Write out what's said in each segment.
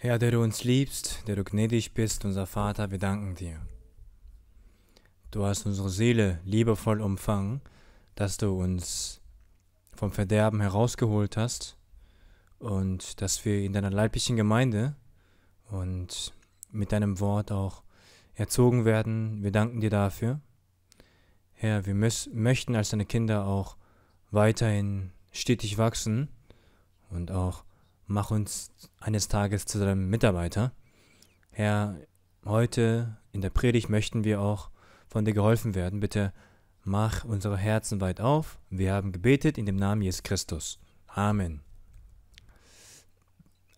Herr, der du uns liebst, der du gnädig bist, unser Vater, wir danken dir. Du hast unsere Seele liebevoll umfangen, dass du uns vom Verderben herausgeholt hast und dass wir in deiner leiblichen Gemeinde und mit deinem Wort auch erzogen werden. Wir danken dir dafür. Herr, wir möchten als deine Kinder auch weiterhin stetig wachsen und auch mach uns eines Tages zu deinem Mitarbeiter. Herr, heute in der Predigt möchten wir auch von dir geholfen werden. Bitte mach unsere Herzen weit auf. Wir haben gebetet in dem Namen Jesus Christus. Amen.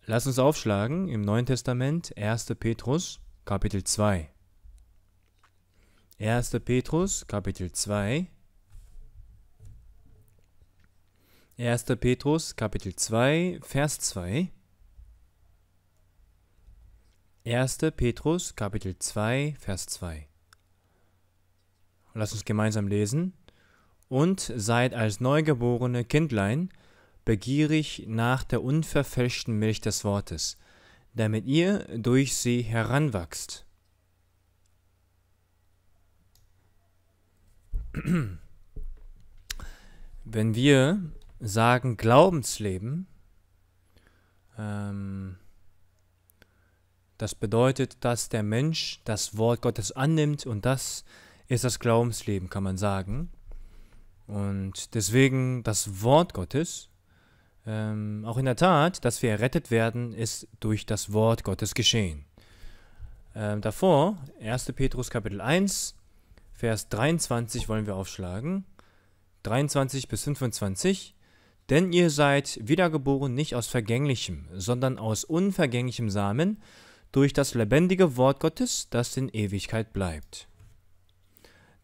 Lass uns aufschlagen im Neuen Testament 1. Petrus Kapitel 2. 1. Petrus Kapitel 2 1. Petrus, Kapitel 2, Vers 2. 1. Petrus, Kapitel 2, Vers 2. Lass uns gemeinsam lesen. Und seid als neugeborene Kindlein begierig nach der unverfälschten Milch des Wortes, damit ihr durch sie heranwachst. Wenn wir sagen Glaubensleben. Ähm, das bedeutet, dass der Mensch das Wort Gottes annimmt und das ist das Glaubensleben, kann man sagen. Und deswegen das Wort Gottes, ähm, auch in der Tat, dass wir errettet werden, ist durch das Wort Gottes geschehen. Ähm, davor, 1. Petrus Kapitel 1, Vers 23 wollen wir aufschlagen. 23 bis 25. Denn ihr seid wiedergeboren nicht aus vergänglichem, sondern aus unvergänglichem Samen, durch das lebendige Wort Gottes, das in Ewigkeit bleibt.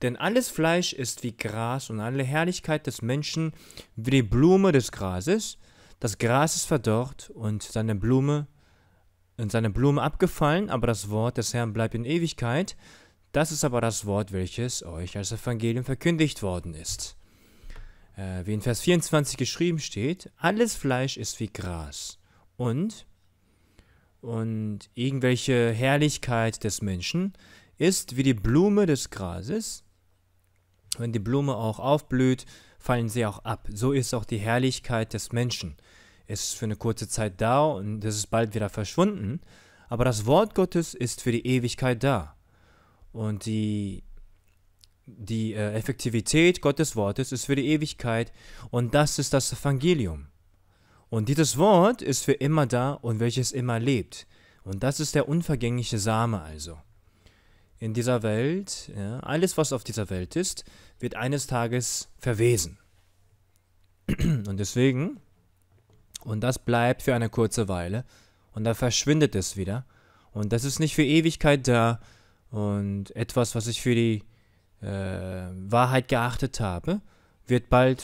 Denn alles Fleisch ist wie Gras und alle Herrlichkeit des Menschen wie die Blume des Grases. Das Gras ist verdorrt und seine Blume und seine Blume abgefallen, aber das Wort des Herrn bleibt in Ewigkeit. Das ist aber das Wort, welches euch als Evangelium verkündigt worden ist äh, wie in Vers 24 geschrieben steht, alles Fleisch ist wie Gras und, und irgendwelche Herrlichkeit des Menschen ist wie die Blume des Grases. Wenn die Blume auch aufblüht, fallen sie auch ab. So ist auch die Herrlichkeit des Menschen. Es ist für eine kurze Zeit da und es ist bald wieder verschwunden, aber das Wort Gottes ist für die Ewigkeit da. Und die die äh, Effektivität Gottes Wortes ist für die Ewigkeit und das ist das Evangelium. Und dieses Wort ist für immer da und welches immer lebt. Und das ist der unvergängliche Same also. In dieser Welt, ja, alles was auf dieser Welt ist, wird eines Tages verwesen. Und deswegen, und das bleibt für eine kurze Weile, und dann verschwindet es wieder. Und das ist nicht für Ewigkeit da und etwas, was ich für die äh, Wahrheit geachtet habe, wird bald,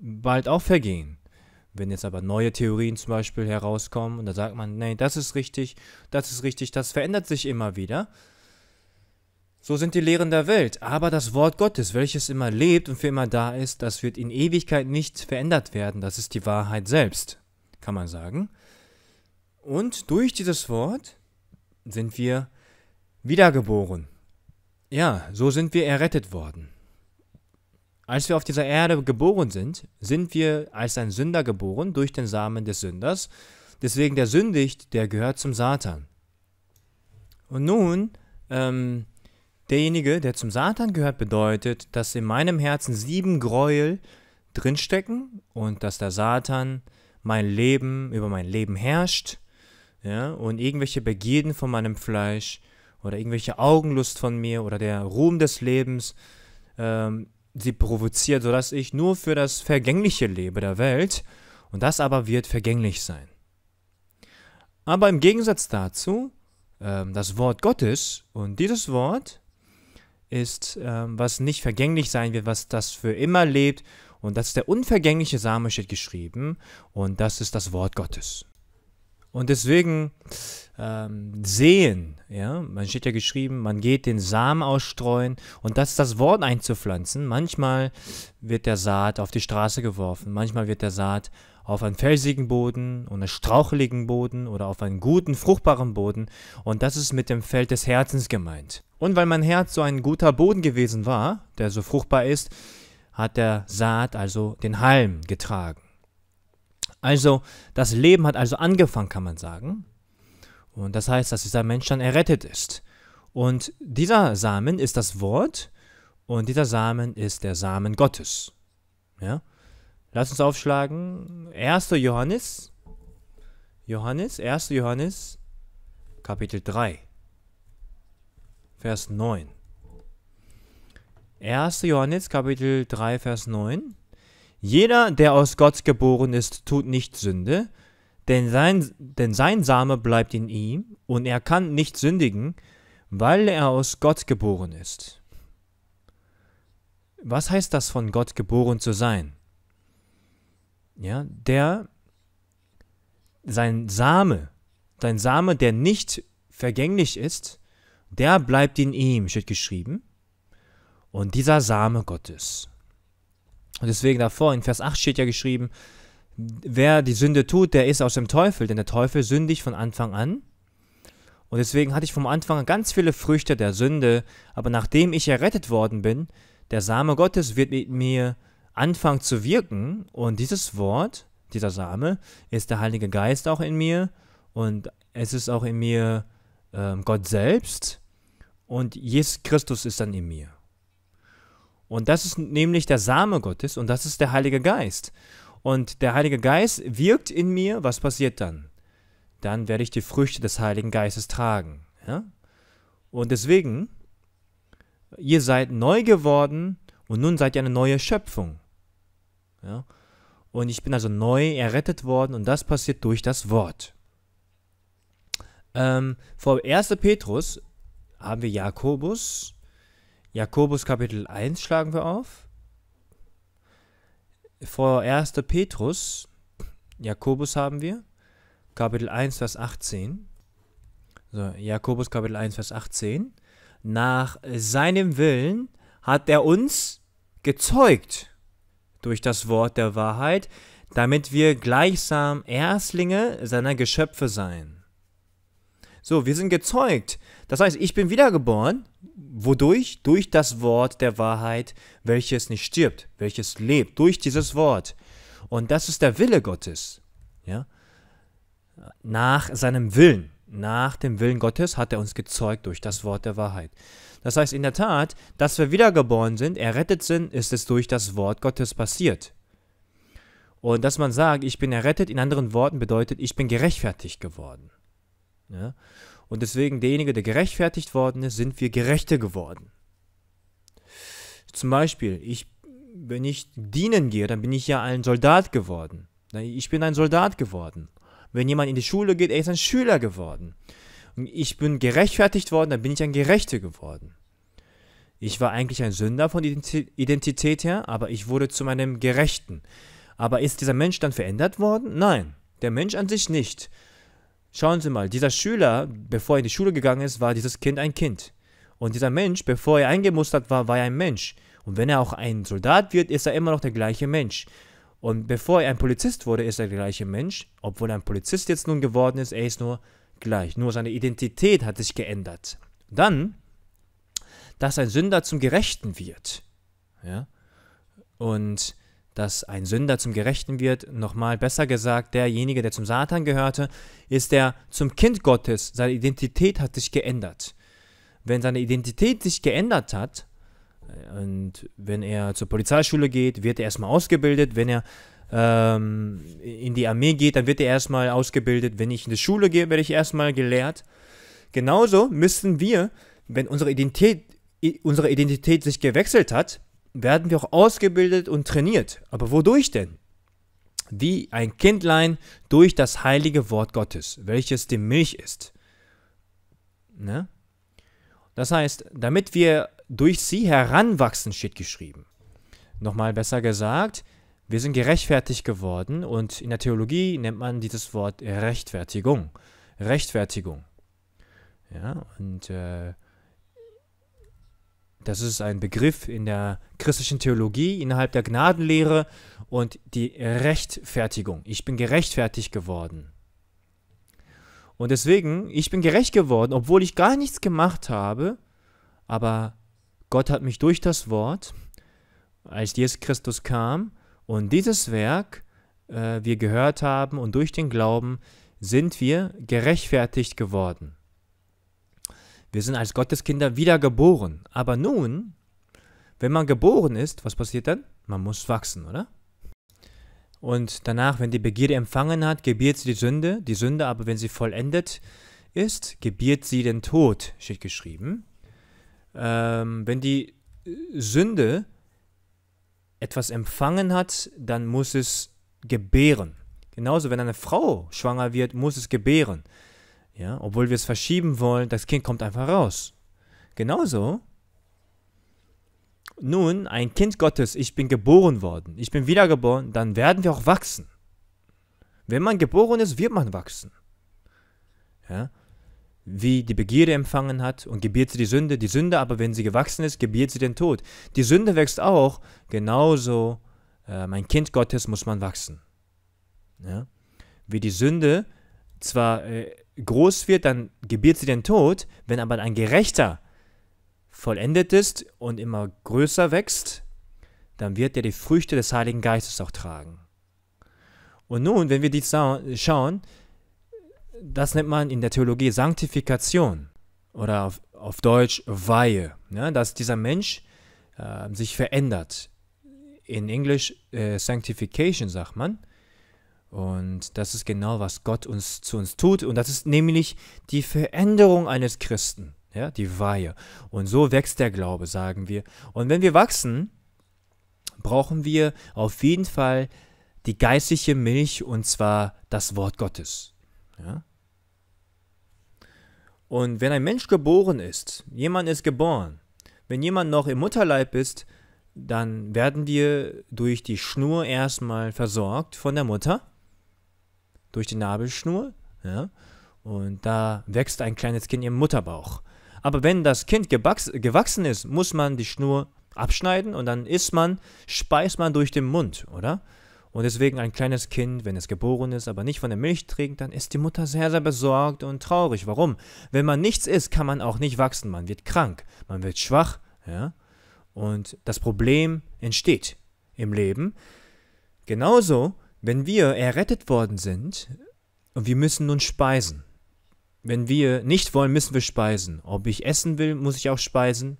bald auch vergehen. Wenn jetzt aber neue Theorien zum Beispiel herauskommen und da sagt man, nee, das ist richtig, das ist richtig, das verändert sich immer wieder. So sind die Lehren der Welt. Aber das Wort Gottes, welches immer lebt und für immer da ist, das wird in Ewigkeit nicht verändert werden. Das ist die Wahrheit selbst, kann man sagen. Und durch dieses Wort sind wir wiedergeboren. Ja, so sind wir errettet worden. Als wir auf dieser Erde geboren sind, sind wir als ein Sünder geboren durch den Samen des Sünders. Deswegen der sündigt, der gehört zum Satan. Und nun, ähm, derjenige, der zum Satan gehört, bedeutet, dass in meinem Herzen sieben Gräuel drinstecken und dass der Satan mein Leben über mein Leben herrscht ja, und irgendwelche Begierden von meinem Fleisch äh, oder irgendwelche Augenlust von mir oder der Ruhm des Lebens ähm, sie provoziert, sodass ich nur für das Vergängliche lebe der Welt und das aber wird vergänglich sein. Aber im Gegensatz dazu, ähm, das Wort Gottes und dieses Wort ist, ähm, was nicht vergänglich sein wird, was das für immer lebt und das ist der unvergängliche Same steht geschrieben und das ist das Wort Gottes. Und deswegen ähm, sehen. Ja? Man steht ja geschrieben, man geht den Samen ausstreuen und das ist das Wort einzupflanzen. Manchmal wird der Saat auf die Straße geworfen, manchmal wird der Saat auf einen felsigen Boden oder straucheligen Boden oder auf einen guten, fruchtbaren Boden. Und das ist mit dem Feld des Herzens gemeint. Und weil mein Herz so ein guter Boden gewesen war, der so fruchtbar ist, hat der Saat also den Halm getragen. Also das Leben hat also angefangen, kann man sagen. Und das heißt, dass dieser Mensch dann errettet ist. Und dieser Samen ist das Wort und dieser Samen ist der Samen Gottes. Ja? Lass uns aufschlagen. 1. Johannes. Johannes, 1. Johannes, Kapitel 3, Vers 9. 1. Johannes, Kapitel 3, Vers 9. Jeder, der aus Gott geboren ist, tut nicht Sünde, denn sein, denn sein Same bleibt in ihm und er kann nicht sündigen, weil er aus Gott geboren ist. Was heißt das von Gott geboren zu sein? Ja, der sein Same, sein Same, der nicht vergänglich ist, der bleibt in ihm, steht geschrieben. Und dieser Same Gottes. Und deswegen davor in Vers 8 steht ja geschrieben, wer die Sünde tut, der ist aus dem Teufel, denn der Teufel sündigt von Anfang an. Und deswegen hatte ich vom Anfang an ganz viele Früchte der Sünde, aber nachdem ich errettet worden bin, der Same Gottes wird mit mir anfangen zu wirken und dieses Wort, dieser Same, ist der Heilige Geist auch in mir und es ist auch in mir äh, Gott selbst und Jesus Christus ist dann in mir. Und das ist nämlich der Same Gottes und das ist der Heilige Geist und der Heilige Geist wirkt in mir, was passiert dann? Dann werde ich die Früchte des Heiligen Geistes tragen. Ja? Und deswegen, ihr seid neu geworden und nun seid ihr eine neue Schöpfung. Ja? Und ich bin also neu errettet worden und das passiert durch das Wort. Ähm, vor 1. Petrus haben wir Jakobus. Jakobus Kapitel 1 schlagen wir auf vor 1. Petrus, Jakobus haben wir, Kapitel 1, Vers 18. So, Jakobus Kapitel 1, Vers 18. Nach seinem Willen hat er uns gezeugt durch das Wort der Wahrheit, damit wir gleichsam Erstlinge seiner Geschöpfe seien. So, wir sind gezeugt. Das heißt, ich bin wiedergeboren Wodurch? Durch das Wort der Wahrheit, welches nicht stirbt, welches lebt, durch dieses Wort. Und das ist der Wille Gottes. Ja? Nach seinem Willen, nach dem Willen Gottes hat er uns gezeugt durch das Wort der Wahrheit. Das heißt in der Tat, dass wir wiedergeboren sind, errettet sind, ist es durch das Wort Gottes passiert. Und dass man sagt, ich bin errettet, in anderen Worten bedeutet, ich bin gerechtfertigt geworden. Ja? Und deswegen derjenige, der gerechtfertigt worden ist, sind wir gerechter geworden. Zum Beispiel, ich, wenn ich dienen gehe, dann bin ich ja ein Soldat geworden. Ich bin ein Soldat geworden. Wenn jemand in die Schule geht, er ist ein Schüler geworden. Und ich bin gerechtfertigt worden, dann bin ich ein Gerechter geworden. Ich war eigentlich ein Sünder von Identität her, aber ich wurde zu meinem Gerechten. Aber ist dieser Mensch dann verändert worden? Nein, der Mensch an sich nicht. Schauen Sie mal, dieser Schüler, bevor er in die Schule gegangen ist, war dieses Kind ein Kind. Und dieser Mensch, bevor er eingemustert war, war er ein Mensch. Und wenn er auch ein Soldat wird, ist er immer noch der gleiche Mensch. Und bevor er ein Polizist wurde, ist er der gleiche Mensch. Obwohl er ein Polizist jetzt nun geworden ist, er ist nur gleich. Nur seine Identität hat sich geändert. Dann, dass ein Sünder zum Gerechten wird. Ja? Und dass ein Sünder zum Gerechten wird, nochmal besser gesagt, derjenige, der zum Satan gehörte, ist der zum Kind Gottes. Seine Identität hat sich geändert. Wenn seine Identität sich geändert hat, äh, und wenn er zur Polizeischule geht, wird er erstmal ausgebildet. Wenn er ähm, in die Armee geht, dann wird er erstmal ausgebildet. Wenn ich in die Schule gehe, werde ich erstmal gelehrt. Genauso müssen wir, wenn unsere Identität, unsere Identität sich gewechselt hat, werden wir auch ausgebildet und trainiert. Aber wodurch denn? Wie ein Kindlein durch das heilige Wort Gottes, welches die Milch ist. Ne? Das heißt, damit wir durch sie heranwachsen, steht geschrieben. Nochmal besser gesagt, wir sind gerechtfertigt geworden und in der Theologie nennt man dieses Wort Rechtfertigung. Rechtfertigung. Ja, und äh, das ist ein Begriff in der christlichen Theologie innerhalb der Gnadenlehre und die Rechtfertigung. Ich bin gerechtfertigt geworden. Und deswegen, ich bin gerecht geworden, obwohl ich gar nichts gemacht habe, aber Gott hat mich durch das Wort, als Jesus Christus kam, und dieses Werk äh, wir gehört haben und durch den Glauben sind wir gerechtfertigt geworden. Wir sind als Gotteskinder wiedergeboren. Aber nun, wenn man geboren ist, was passiert dann? Man muss wachsen, oder? Und danach, wenn die Begierde empfangen hat, gebiert sie die Sünde. Die Sünde aber, wenn sie vollendet ist, gebiert sie den Tod, steht geschrieben. Ähm, wenn die Sünde etwas empfangen hat, dann muss es gebären. Genauso, wenn eine Frau schwanger wird, muss es gebären. Ja, obwohl wir es verschieben wollen, das Kind kommt einfach raus. Genauso. Nun, ein Kind Gottes, ich bin geboren worden, ich bin wiedergeboren, dann werden wir auch wachsen. Wenn man geboren ist, wird man wachsen. Ja? Wie die Begierde empfangen hat und gebiert sie die Sünde, die Sünde aber, wenn sie gewachsen ist, gebiert sie den Tod. Die Sünde wächst auch, genauso äh, mein Kind Gottes muss man wachsen. Ja? Wie die Sünde zwar äh, groß wird, dann gebiert sie den Tod. Wenn aber ein Gerechter vollendet ist und immer größer wächst, dann wird er die Früchte des Heiligen Geistes auch tragen. Und nun, wenn wir dies schauen, das nennt man in der Theologie Sanktifikation oder auf, auf Deutsch Weihe, ja, ne? dass dieser Mensch äh, sich verändert. In Englisch äh, Sanctification sagt man. Und das ist genau, was Gott uns zu uns tut. Und das ist nämlich die Veränderung eines Christen, ja, die Weihe. Und so wächst der Glaube, sagen wir. Und wenn wir wachsen, brauchen wir auf jeden Fall die geistliche Milch und zwar das Wort Gottes. Ja? Und wenn ein Mensch geboren ist, jemand ist geboren, wenn jemand noch im Mutterleib ist, dann werden wir durch die Schnur erstmal versorgt von der Mutter durch die Nabelschnur. Ja? Und da wächst ein kleines Kind im Mutterbauch. Aber wenn das Kind gewachsen ist, muss man die Schnur abschneiden und dann isst man, speist man durch den Mund, oder? Und deswegen ein kleines Kind, wenn es geboren ist, aber nicht von der Milch trinkt, dann ist die Mutter sehr, sehr besorgt und traurig. Warum? Wenn man nichts isst, kann man auch nicht wachsen. Man wird krank, man wird schwach, ja? Und das Problem entsteht im Leben. Genauso wenn wir errettet worden sind und wir müssen nun speisen, wenn wir nicht wollen, müssen wir speisen. Ob ich essen will, muss ich auch speisen.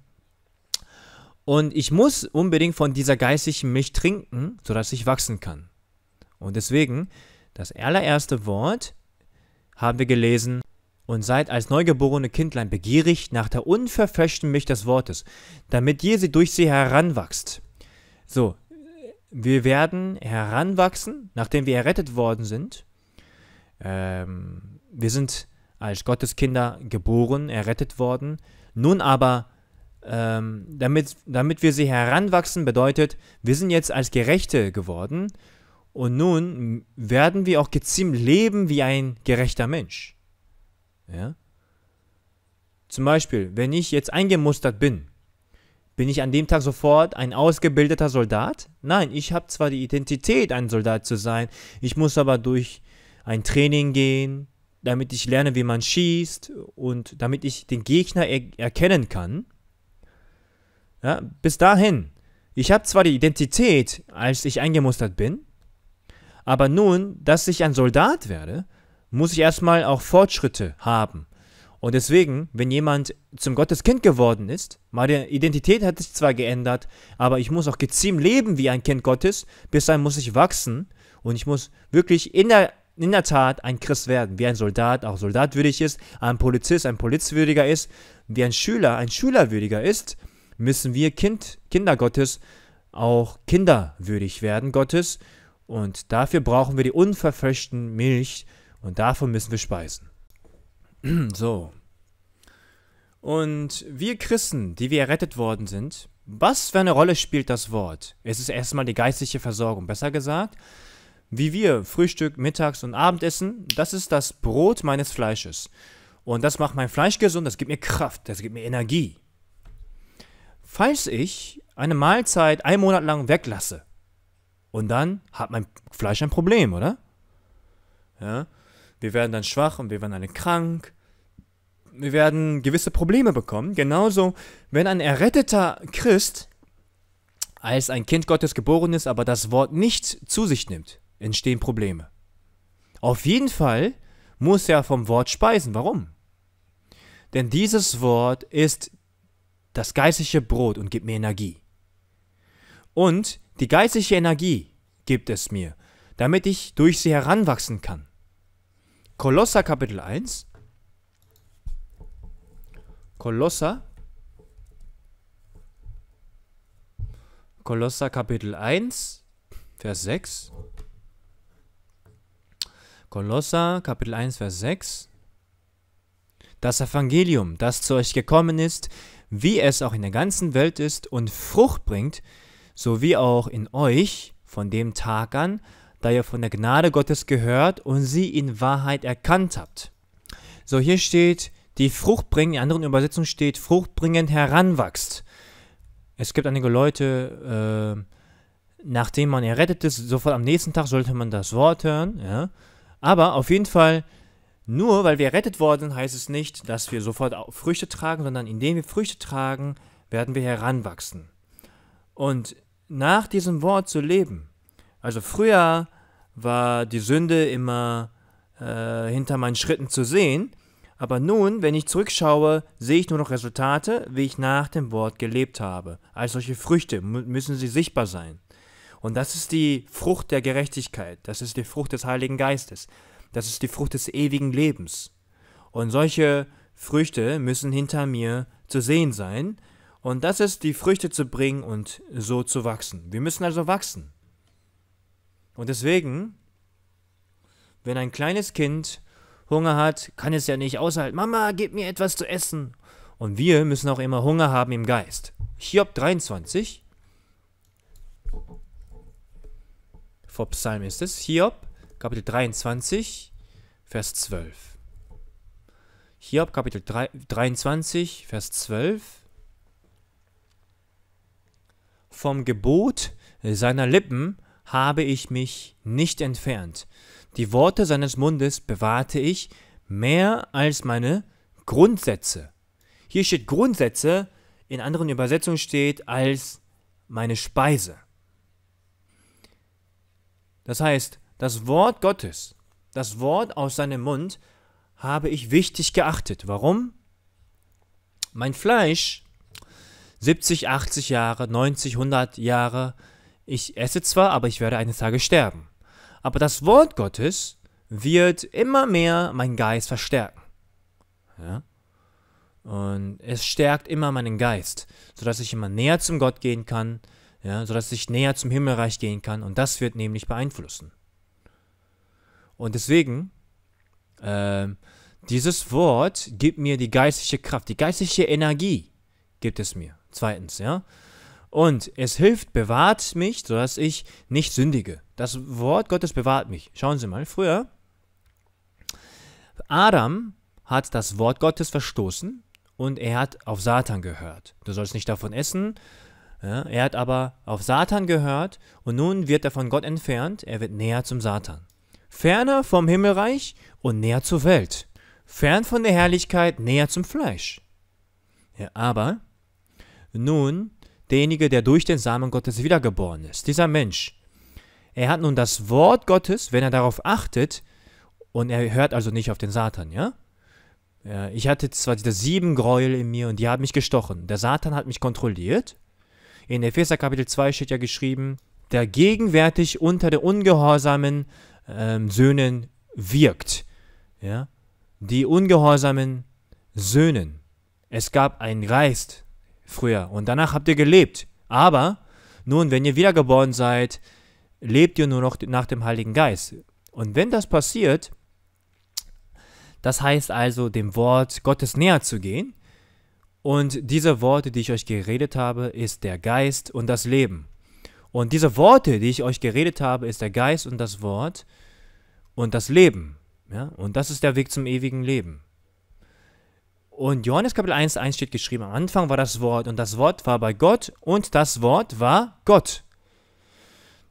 Und ich muss unbedingt von dieser geistigen Milch trinken, sodass ich wachsen kann. Und deswegen, das allererste Wort haben wir gelesen, und seid als neugeborene Kindlein begierig nach der unverfälschten Milch des Wortes, damit ihr sie durch sie heranwachst. So, wir werden heranwachsen, nachdem wir errettet worden sind. Ähm, wir sind als Gottes Kinder geboren, errettet worden. Nun aber, ähm, damit, damit wir sie heranwachsen, bedeutet, wir sind jetzt als Gerechte geworden und nun werden wir auch geziemt leben wie ein gerechter Mensch. Ja? Zum Beispiel, wenn ich jetzt eingemustert bin, bin ich an dem Tag sofort ein ausgebildeter Soldat? Nein, ich habe zwar die Identität, ein Soldat zu sein, ich muss aber durch ein Training gehen, damit ich lerne, wie man schießt und damit ich den Gegner er erkennen kann. Ja, bis dahin. Ich habe zwar die Identität, als ich eingemustert bin, aber nun, dass ich ein Soldat werde, muss ich erstmal auch Fortschritte haben. Und deswegen, wenn jemand zum Gotteskind geworden ist, meine Identität hat sich zwar geändert, aber ich muss auch geziemt leben wie ein Kind Gottes, bis dahin muss ich wachsen und ich muss wirklich in der, in der Tat ein Christ werden, wie ein Soldat auch soldatwürdig ist, ein Polizist ein polizwürdiger ist, wie ein Schüler ein Schülerwürdiger ist, müssen wir Kind, Kinder Gottes auch kinderwürdig werden Gottes und dafür brauchen wir die unverfälschten Milch und davon müssen wir speisen. So. Und wir Christen, die wir errettet worden sind, was für eine Rolle spielt das Wort? Es ist erstmal die geistliche Versorgung. Besser gesagt, wie wir Frühstück, Mittags und Abendessen, das ist das Brot meines Fleisches. Und das macht mein Fleisch gesund, das gibt mir Kraft, das gibt mir Energie. Falls ich eine Mahlzeit einen Monat lang weglasse, und dann hat mein Fleisch ein Problem, oder? Ja wir werden dann schwach und wir werden alle krank. Wir werden gewisse Probleme bekommen. Genauso, wenn ein erretteter Christ als ein Kind Gottes geboren ist, aber das Wort nicht zu sich nimmt, entstehen Probleme. Auf jeden Fall muss er vom Wort speisen. Warum? Denn dieses Wort ist das geistliche Brot und gibt mir Energie. Und die geistliche Energie gibt es mir, damit ich durch sie heranwachsen kann. Kolosser Kapitel 1. Kolosser. Kolosser Kapitel 1, Vers 6. Kolosser Kapitel 1, Vers 6. Das Evangelium, das zu euch gekommen ist, wie es auch in der ganzen Welt ist und Frucht bringt, sowie auch in euch von dem Tag an, da ihr von der Gnade Gottes gehört und sie in Wahrheit erkannt habt. So, hier steht, die Frucht bringen, in anderen Übersetzungen steht, Frucht bringen heranwächst. Es gibt einige Leute, äh, nachdem man errettet ist, sofort am nächsten Tag sollte man das Wort hören. Ja? Aber auf jeden Fall, nur weil wir errettet worden, heißt es nicht, dass wir sofort Früchte tragen, sondern indem wir Früchte tragen, werden wir heranwachsen. Und nach diesem Wort zu leben. Also früher war die Sünde immer äh, hinter meinen Schritten zu sehen. Aber nun, wenn ich zurückschaue, sehe ich nur noch Resultate, wie ich nach dem Wort gelebt habe. Als solche Früchte müssen sie sichtbar sein. Und das ist die Frucht der Gerechtigkeit, das ist die Frucht des Heiligen Geistes, das ist die Frucht des ewigen Lebens. Und solche Früchte müssen hinter mir zu sehen sein. Und das ist die Früchte zu bringen und so zu wachsen. Wir müssen also wachsen. Und deswegen, wenn ein kleines Kind Hunger hat, kann es ja nicht aushalten. Mama, gib mir etwas zu essen. Und wir müssen auch immer Hunger haben im Geist. Hiob 23. Vor Psalm ist es. Hiob, Kapitel 23, Vers 12. Hiob, Kapitel 3, 23, Vers 12. Vom Gebot seiner Lippen habe ich mich nicht entfernt. Die Worte seines Mundes bewahrte ich mehr als meine Grundsätze. Hier steht Grundsätze, in anderen Übersetzungen steht als meine Speise. Das heißt, das Wort Gottes, das Wort aus seinem Mund habe ich wichtig geachtet. Warum? Mein Fleisch 70, 80 Jahre, 90, 100 Jahre ich esse zwar, aber ich werde eines Tages sterben. Aber das Wort Gottes wird immer mehr meinen Geist verstärken. Ja? Und es stärkt immer meinen Geist, sodass ich immer näher zum Gott gehen kann, ja, sodass ich näher zum Himmelreich gehen kann. Und das wird nämlich beeinflussen. Und deswegen, äh, dieses Wort gibt mir die geistliche Kraft, die geistliche Energie gibt es mir. Zweitens, ja. Und es hilft, bewahrt mich, sodass ich nicht sündige. Das Wort Gottes bewahrt mich. Schauen Sie mal, früher, Adam hat das Wort Gottes verstoßen und er hat auf Satan gehört. Du sollst nicht davon essen. Ja, er hat aber auf Satan gehört und nun wird er von Gott entfernt. Er wird näher zum Satan. Ferner vom Himmelreich und näher zur Welt. Fern von der Herrlichkeit, näher zum Fleisch. Ja, aber nun derjenige, der durch den Samen Gottes wiedergeboren ist, dieser Mensch. Er hat nun das Wort Gottes, wenn er darauf achtet, und er hört also nicht auf den Satan, ja? Ich hatte zwar diese sieben Gräuel in mir und die haben mich gestochen. Der Satan hat mich kontrolliert. In Epheser Kapitel 2 steht ja geschrieben, der gegenwärtig unter den ungehorsamen ähm, Söhnen wirkt. Ja? Die ungehorsamen Söhnen. Es gab einen Geist früher und danach habt ihr gelebt. Aber nun, wenn ihr wiedergeboren seid, lebt ihr nur noch nach dem Heiligen Geist. Und wenn das passiert, das heißt also, dem Wort Gottes näher zu gehen. Und diese Worte, die ich euch geredet habe, ist der Geist und das Leben. Und diese Worte, die ich euch geredet habe, ist der Geist und das Wort und das Leben. Ja? Und das ist der Weg zum ewigen Leben. Und Johannes Kapitel 1, 1 steht geschrieben, am Anfang war das Wort und das Wort war bei Gott und das Wort war Gott.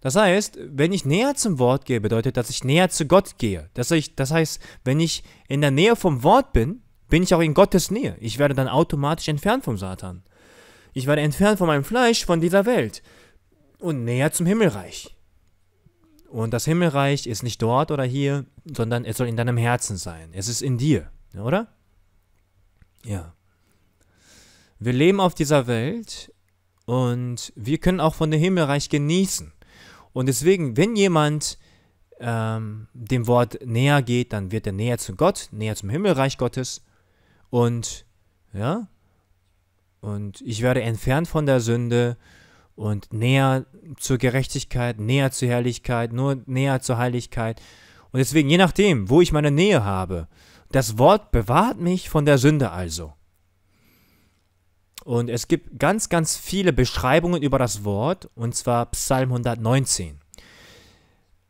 Das heißt, wenn ich näher zum Wort gehe, bedeutet, dass ich näher zu Gott gehe. Dass ich, das heißt, wenn ich in der Nähe vom Wort bin, bin ich auch in Gottes Nähe. Ich werde dann automatisch entfernt vom Satan. Ich werde entfernt von meinem Fleisch, von dieser Welt und näher zum Himmelreich. Und das Himmelreich ist nicht dort oder hier, sondern es soll in deinem Herzen sein. Es ist in dir, oder? Ja. Wir leben auf dieser Welt und wir können auch von dem Himmelreich genießen. Und deswegen, wenn jemand ähm, dem Wort näher geht, dann wird er näher zu Gott, näher zum Himmelreich Gottes. Und ja, und ich werde entfernt von der Sünde und näher zur Gerechtigkeit, näher zur Herrlichkeit, nur näher zur Heiligkeit. Und deswegen, je nachdem, wo ich meine Nähe habe, das Wort bewahrt mich von der Sünde also. Und es gibt ganz, ganz viele Beschreibungen über das Wort, und zwar Psalm 119.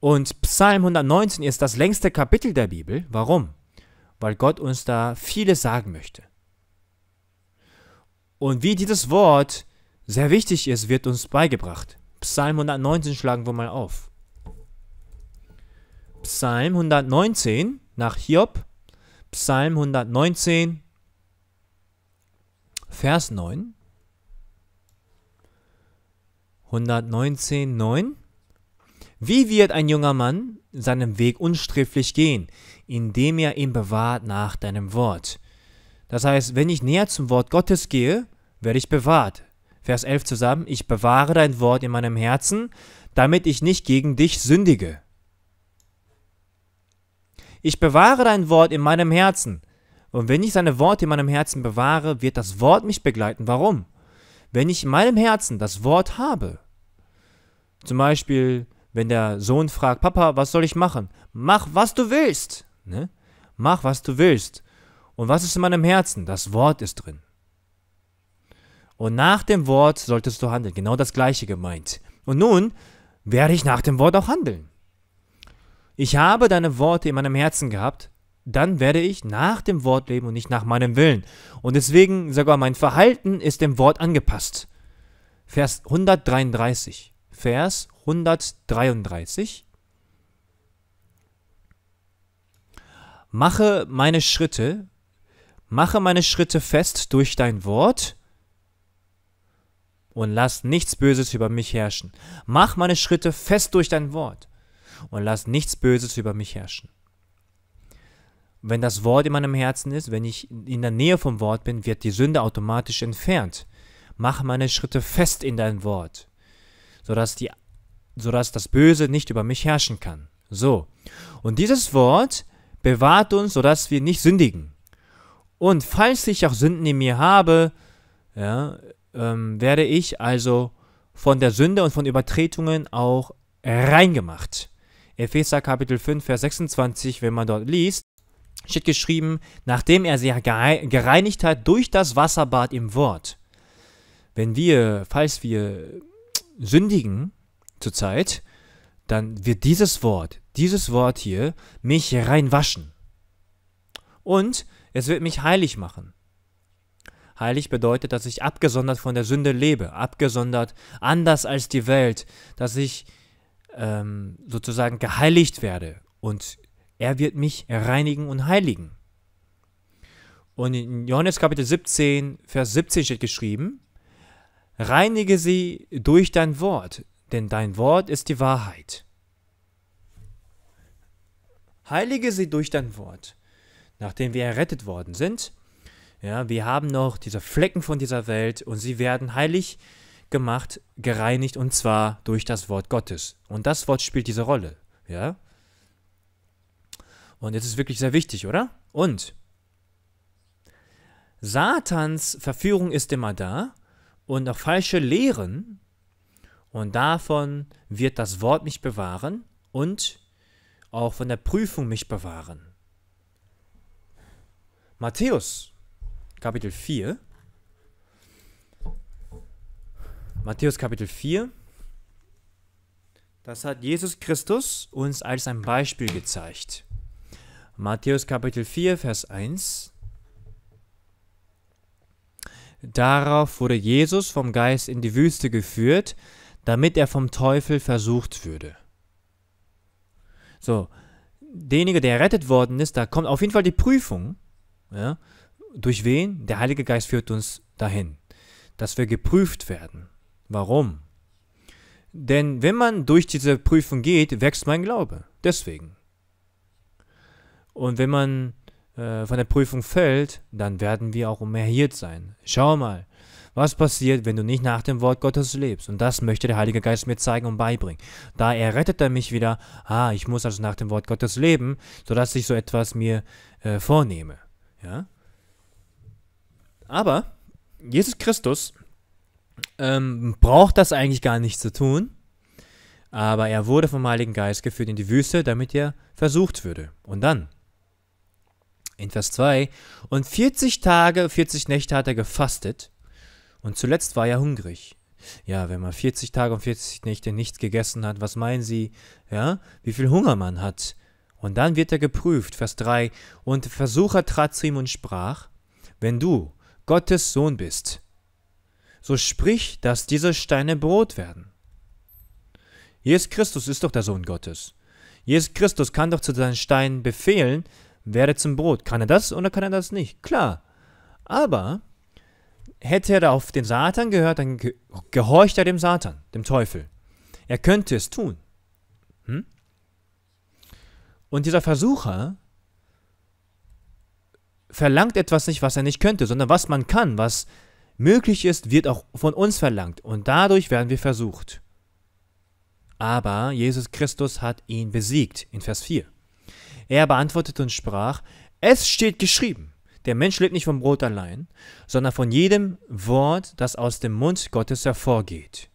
Und Psalm 119 ist das längste Kapitel der Bibel. Warum? Weil Gott uns da vieles sagen möchte. Und wie dieses Wort sehr wichtig ist, wird uns beigebracht. Psalm 119 schlagen wir mal auf. Psalm 119 nach Hiob Psalm 119, Vers 9. 119, 9. Wie wird ein junger Mann seinem Weg unsträflich gehen, indem er ihn bewahrt nach deinem Wort? Das heißt, wenn ich näher zum Wort Gottes gehe, werde ich bewahrt. Vers 11 zusammen, ich bewahre dein Wort in meinem Herzen, damit ich nicht gegen dich sündige. Ich bewahre dein Wort in meinem Herzen. Und wenn ich seine Worte in meinem Herzen bewahre, wird das Wort mich begleiten. Warum? Wenn ich in meinem Herzen das Wort habe. Zum Beispiel, wenn der Sohn fragt, Papa, was soll ich machen? Mach, was du willst. Ne? Mach, was du willst. Und was ist in meinem Herzen? Das Wort ist drin. Und nach dem Wort solltest du handeln. Genau das gleiche gemeint. Und nun werde ich nach dem Wort auch handeln ich habe deine Worte in meinem Herzen gehabt, dann werde ich nach dem Wort leben und nicht nach meinem Willen. Und deswegen sogar mein Verhalten ist dem Wort angepasst. Vers 133. Vers 133. Mache meine Schritte, mache meine Schritte fest durch dein Wort und lass nichts Böses über mich herrschen. Mach meine Schritte fest durch dein Wort und lass nichts Böses über mich herrschen. Wenn das Wort in meinem Herzen ist, wenn ich in der Nähe vom Wort bin, wird die Sünde automatisch entfernt. Mach meine Schritte fest in dein Wort, sodass, die, sodass das Böse nicht über mich herrschen kann. So. Und dieses Wort bewahrt uns, sodass wir nicht sündigen. Und falls ich auch Sünden in mir habe, ja, ähm, werde ich also von der Sünde und von Übertretungen auch reingemacht. gemacht. Epheser Kapitel 5, Vers 26, wenn man dort liest, steht geschrieben, nachdem er sie gereinigt hat durch das Wasserbad im Wort. Wenn wir, falls wir sündigen zurzeit, dann wird dieses Wort, dieses Wort hier, mich reinwaschen. Und es wird mich heilig machen. Heilig bedeutet, dass ich abgesondert von der Sünde lebe, abgesondert, anders als die Welt, dass ich ähm, sozusagen geheiligt werde. Und er wird mich reinigen und heiligen. Und in Johannes Kapitel 17, Vers 17 steht geschrieben, Reinige sie durch dein Wort, denn dein Wort ist die Wahrheit. Heilige sie durch dein Wort, nachdem wir errettet worden sind. Ja, wir haben noch diese Flecken von dieser Welt und sie werden heilig gemacht, gereinigt und zwar durch das Wort Gottes. Und das Wort spielt diese Rolle, ja? Und jetzt ist wirklich sehr wichtig, oder? Und Satans Verführung ist immer da und auch falsche Lehren und davon wird das Wort mich bewahren und auch von der Prüfung mich bewahren. Matthäus Kapitel 4 Matthäus Kapitel 4. Das hat Jesus Christus uns als ein Beispiel gezeigt. Matthäus Kapitel 4, Vers 1. Darauf wurde Jesus vom Geist in die Wüste geführt, damit er vom Teufel versucht würde. So, derjenige, der errettet worden ist, da kommt auf jeden Fall die Prüfung. Ja? Durch wen? Der Heilige Geist führt uns dahin, dass wir geprüft werden. Warum? Denn wenn man durch diese Prüfung geht, wächst mein Glaube. Deswegen. Und wenn man äh, von der Prüfung fällt, dann werden wir auch umherhiert sein. Schau mal, was passiert, wenn du nicht nach dem Wort Gottes lebst. Und das möchte der Heilige Geist mir zeigen und beibringen. Da errettet er mich wieder, ah, ich muss also nach dem Wort Gottes leben, sodass ich so etwas mir äh, vornehme. Ja? Aber Jesus Christus ähm, braucht das eigentlich gar nicht zu tun. Aber er wurde vom Heiligen Geist geführt in die Wüste, damit er versucht würde. Und dann, in Vers 2, und 40 Tage, 40 Nächte hat er gefastet und zuletzt war er hungrig. Ja, wenn man 40 Tage und 40 Nächte nichts gegessen hat, was meinen Sie, ja, wie viel Hunger man hat? Und dann wird er geprüft, Vers 3, und Versucher trat zu ihm und sprach, wenn du Gottes Sohn bist, so sprich, dass diese Steine Brot werden. Jesus Christus ist doch der Sohn Gottes. Jesus Christus kann doch zu seinen Steinen befehlen, werde zum Brot. Kann er das oder kann er das nicht? Klar. Aber hätte er auf den Satan gehört, dann gehorcht er dem Satan, dem Teufel. Er könnte es tun. Hm? Und dieser Versucher verlangt etwas nicht, was er nicht könnte, sondern was man kann, was möglich ist, wird auch von uns verlangt und dadurch werden wir versucht. Aber Jesus Christus hat ihn besiegt, in Vers 4. Er beantwortete und sprach, es steht geschrieben, der Mensch lebt nicht vom Brot allein, sondern von jedem Wort, das aus dem Mund Gottes hervorgeht.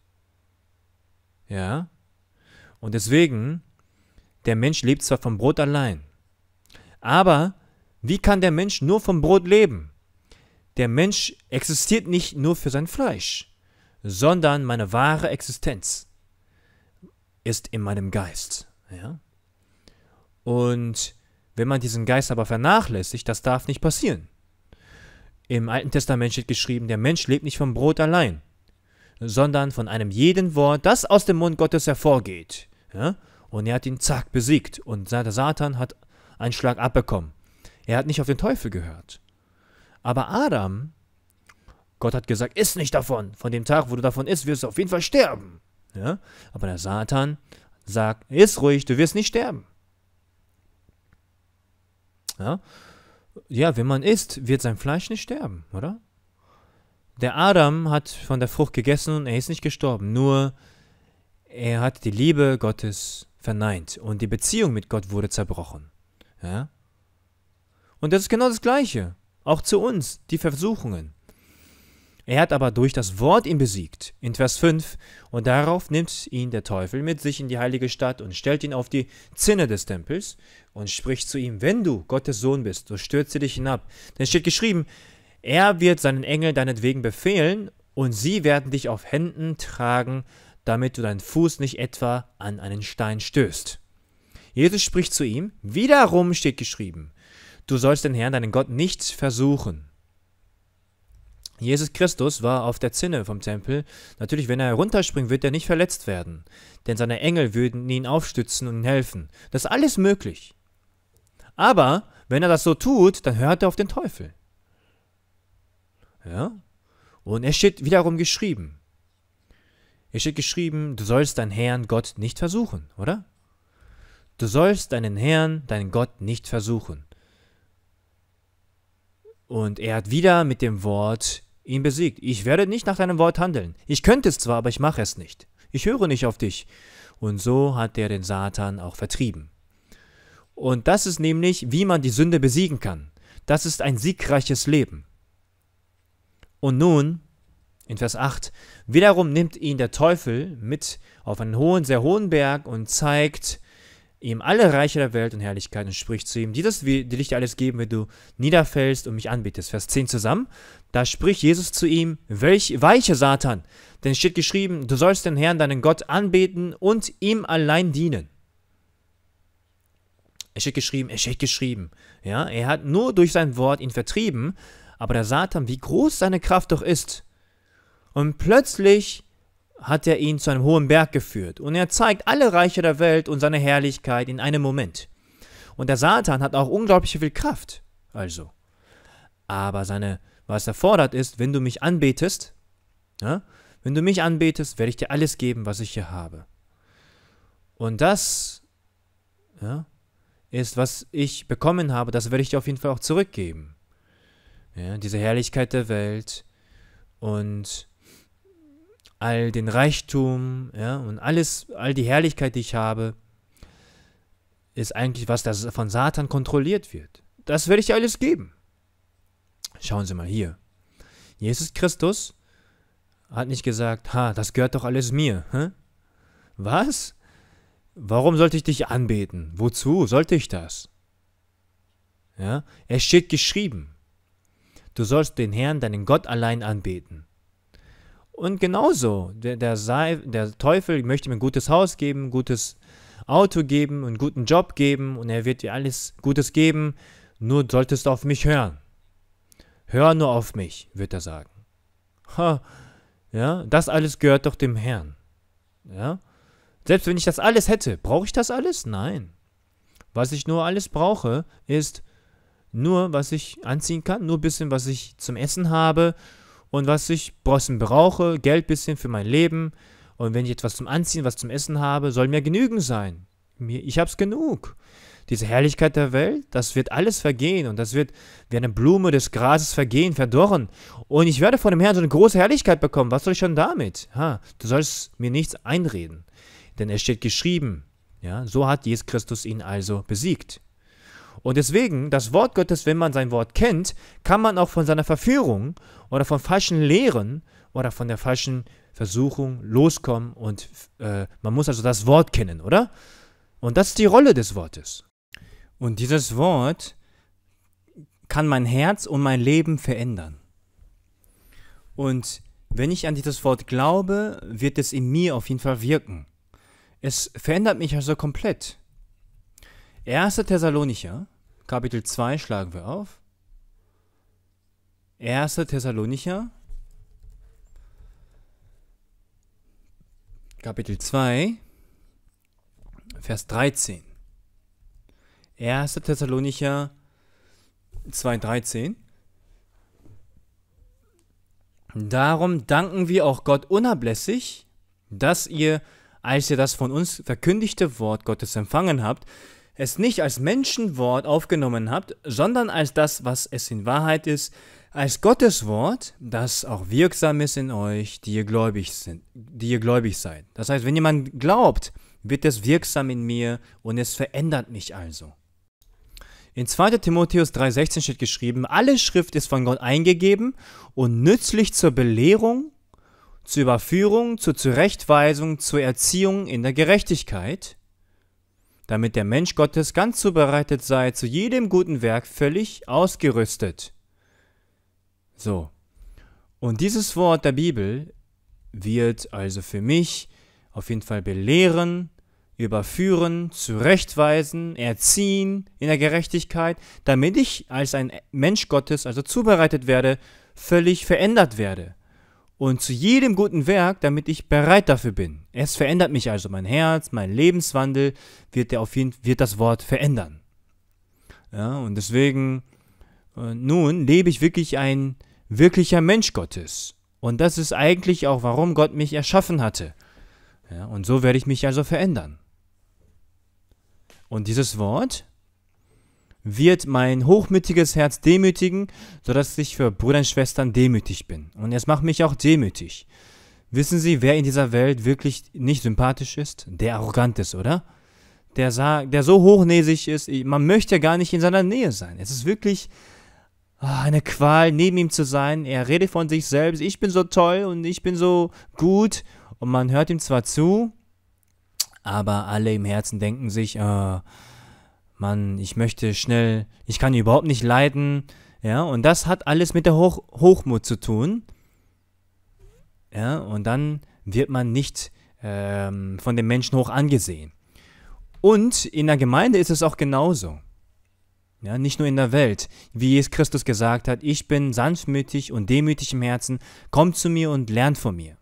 Ja? Und deswegen, der Mensch lebt zwar vom Brot allein, aber wie kann der Mensch nur vom Brot leben? der Mensch existiert nicht nur für sein Fleisch, sondern meine wahre Existenz ist in meinem Geist. Ja? Und wenn man diesen Geist aber vernachlässigt, das darf nicht passieren. Im Alten Testament steht geschrieben, der Mensch lebt nicht vom Brot allein, sondern von einem jeden Wort, das aus dem Mund Gottes hervorgeht. Ja? Und er hat ihn zack besiegt und Satan hat einen Schlag abbekommen. Er hat nicht auf den Teufel gehört. Aber Adam, Gott hat gesagt, iss nicht davon. Von dem Tag, wo du davon isst, wirst du auf jeden Fall sterben. Ja? Aber der Satan sagt, iss ruhig, du wirst nicht sterben. Ja? ja, wenn man isst, wird sein Fleisch nicht sterben, oder? Der Adam hat von der Frucht gegessen und er ist nicht gestorben. Nur er hat die Liebe Gottes verneint und die Beziehung mit Gott wurde zerbrochen. Ja? Und das ist genau das Gleiche auch zu uns, die Versuchungen. Er hat aber durch das Wort ihn besiegt, in Vers 5, und darauf nimmt ihn der Teufel mit sich in die heilige Stadt und stellt ihn auf die Zinne des Tempels und spricht zu ihm, wenn du Gottes Sohn bist, so stürze dich hinab. Denn es steht geschrieben, er wird seinen Engeln deinetwegen befehlen, und sie werden dich auf Händen tragen, damit du deinen Fuß nicht etwa an einen Stein stößt. Jesus spricht zu ihm, wiederum steht geschrieben, Du sollst den Herrn, deinen Gott, nichts versuchen. Jesus Christus war auf der Zinne vom Tempel. Natürlich, wenn er herunterspringt, wird er nicht verletzt werden, denn seine Engel würden ihn aufstützen und ihm helfen. Das ist alles möglich. Aber wenn er das so tut, dann hört er auf den Teufel. Ja? Und es steht wiederum geschrieben. Es steht geschrieben, du sollst deinen Herrn Gott nicht versuchen, oder? Du sollst deinen Herrn, deinen Gott nicht versuchen. Und er hat wieder mit dem Wort ihn besiegt. Ich werde nicht nach deinem Wort handeln. Ich könnte es zwar, aber ich mache es nicht. Ich höre nicht auf dich. Und so hat er den Satan auch vertrieben. Und das ist nämlich, wie man die Sünde besiegen kann. Das ist ein siegreiches Leben. Und nun, in Vers 8, wiederum nimmt ihn der Teufel mit auf einen hohen, sehr hohen Berg und zeigt ihm alle Reiche der Welt und Herrlichkeit und spricht zu ihm, die, das, die will alles geben, wenn du niederfällst und mich anbetest. Vers 10 zusammen, da spricht Jesus zu ihm, welch weiche Satan, denn es steht geschrieben, du sollst den Herrn, deinen Gott, anbeten und ihm allein dienen. Es steht geschrieben, es steht geschrieben. Ja, er hat nur durch sein Wort ihn vertrieben, aber der Satan, wie groß seine Kraft doch ist. Und plötzlich hat er ihn zu einem hohen Berg geführt und er zeigt alle Reiche der Welt und seine Herrlichkeit in einem Moment. Und der Satan hat auch unglaublich viel Kraft, also. Aber seine, was er fordert ist, wenn du mich anbetest, ja, wenn du mich anbetest, werde ich dir alles geben, was ich hier habe. Und das ja, ist, was ich bekommen habe, das werde ich dir auf jeden Fall auch zurückgeben. Ja, diese Herrlichkeit der Welt und all den Reichtum ja, und alles, all die Herrlichkeit, die ich habe, ist eigentlich was, das von Satan kontrolliert wird. Das werde ich alles geben. Schauen Sie mal hier. Jesus Christus hat nicht gesagt, ha, das gehört doch alles mir. Hä? Was? Warum sollte ich dich anbeten? Wozu sollte ich das? Ja, es steht geschrieben. Du sollst den Herrn, deinen Gott allein anbeten. Und genauso, der, der, Seif, der Teufel möchte mir ein gutes Haus geben, ein gutes Auto geben, einen guten Job geben und er wird dir alles Gutes geben, nur solltest du auf mich hören. Hör nur auf mich, wird er sagen. Ha, ja, das alles gehört doch dem Herrn. Ja? Selbst wenn ich das alles hätte, brauche ich das alles? Nein. Was ich nur alles brauche, ist nur, was ich anziehen kann, nur ein bisschen, was ich zum Essen habe und was ich Brossen brauche, Geld bisschen für mein Leben und wenn ich etwas zum Anziehen, was zum Essen habe, soll mir genügen sein. Mir, ich hab's genug. Diese Herrlichkeit der Welt, das wird alles vergehen und das wird wie eine Blume des Grases vergehen, verdorren. Und ich werde von dem Herrn so eine große Herrlichkeit bekommen. Was soll ich schon damit? Ha, du sollst mir nichts einreden. Denn es steht geschrieben, ja, so hat Jesus Christus ihn also besiegt. Und deswegen, das Wort Gottes, wenn man sein Wort kennt, kann man auch von seiner Verführung oder von falschen Lehren oder von der falschen Versuchung loskommen. Und äh, man muss also das Wort kennen, oder? Und das ist die Rolle des Wortes. Und dieses Wort kann mein Herz und mein Leben verändern. Und wenn ich an dieses Wort glaube, wird es in mir auf jeden Fall wirken. Es verändert mich also komplett. 1. Thessalonicher Kapitel 2 schlagen wir auf. 1. Thessalonicher. Kapitel 2, Vers 13. 1. Thessalonicher 2, 13. Darum danken wir auch Gott unablässig, dass ihr, als ihr das von uns verkündigte Wort Gottes empfangen habt, es nicht als Menschenwort aufgenommen habt, sondern als das, was es in Wahrheit ist, als Gottes Wort, das auch wirksam ist in euch, die ihr gläubig sind, die ihr gläubig seid. Das heißt, wenn jemand glaubt, wird es wirksam in mir und es verändert mich also. In 2. Timotheus 3,16 steht geschrieben: Alle Schrift ist von Gott eingegeben und nützlich zur Belehrung, zur Überführung, zur Zurechtweisung, zur Erziehung in der Gerechtigkeit, damit der Mensch Gottes ganz zubereitet sei, zu jedem guten Werk völlig ausgerüstet. So. Und dieses Wort der Bibel wird also für mich auf jeden Fall belehren, überführen, zurechtweisen, erziehen in der Gerechtigkeit, damit ich als ein Mensch Gottes also zubereitet werde, völlig verändert werde und zu jedem guten Werk, damit ich bereit dafür bin. Es verändert mich also mein Herz, mein Lebenswandel wird, der auf jeden, wird das Wort verändern. Ja, und deswegen, äh, nun lebe ich wirklich ein wirklicher Mensch Gottes. Und das ist eigentlich auch, warum Gott mich erschaffen hatte. Ja, und so werde ich mich also verändern. Und dieses Wort wird mein hochmütiges Herz demütigen, sodass ich für Brüder und Schwestern demütig bin. Und es macht mich auch demütig. Wissen Sie, wer in dieser Welt wirklich nicht sympathisch ist? Der arrogant ist, oder? Der, sah, der so hochnäsig ist, man möchte ja gar nicht in seiner Nähe sein. Es ist wirklich ah, eine Qual, neben ihm zu sein. Er redet von sich selbst, ich bin so toll und ich bin so gut. Und man hört ihm zwar zu, aber alle im Herzen denken sich, äh, Mann, ich möchte schnell, ich kann überhaupt nicht leiden. Ja, und das hat alles mit der Hoch Hochmut zu tun. Ja, und dann wird man nicht ähm, von den Menschen hoch angesehen. Und in der Gemeinde ist es auch genauso. Ja, nicht nur in der Welt. Wie Jesus Christus gesagt hat, ich bin sanftmütig und demütig im Herzen, kommt zu mir und lernt von mir.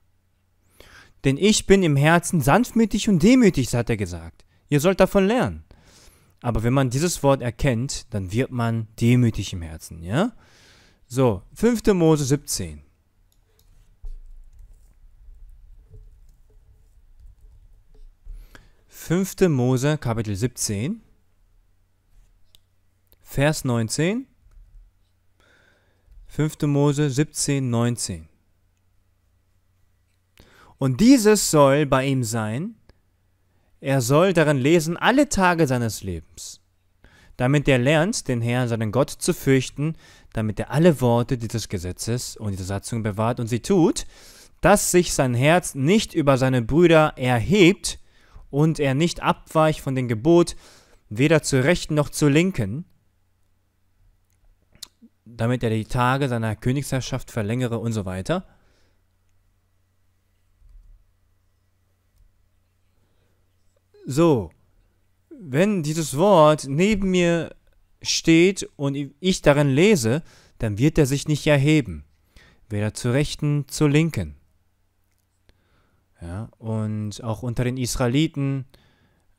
Denn ich bin im Herzen sanftmütig und demütig, hat er gesagt. Ihr sollt davon lernen. Aber wenn man dieses Wort erkennt, dann wird man demütig im Herzen, ja? So, 5. Mose 17. Fünfte Mose, Kapitel 17, Vers 19. 5. Mose 17, 19. Und dieses soll bei ihm sein, er soll darin lesen alle Tage seines Lebens, damit er lernt, den Herrn, seinen Gott, zu fürchten, damit er alle Worte dieses Gesetzes und dieser Satzung bewahrt und sie tut, dass sich sein Herz nicht über seine Brüder erhebt und er nicht abweicht von dem Gebot, weder zur Rechten noch zur Linken, damit er die Tage seiner Königsherrschaft verlängere und so weiter. So, wenn dieses Wort neben mir steht und ich darin lese, dann wird er sich nicht erheben, weder zur Rechten, zur Linken. Ja, und auch unter den Israeliten,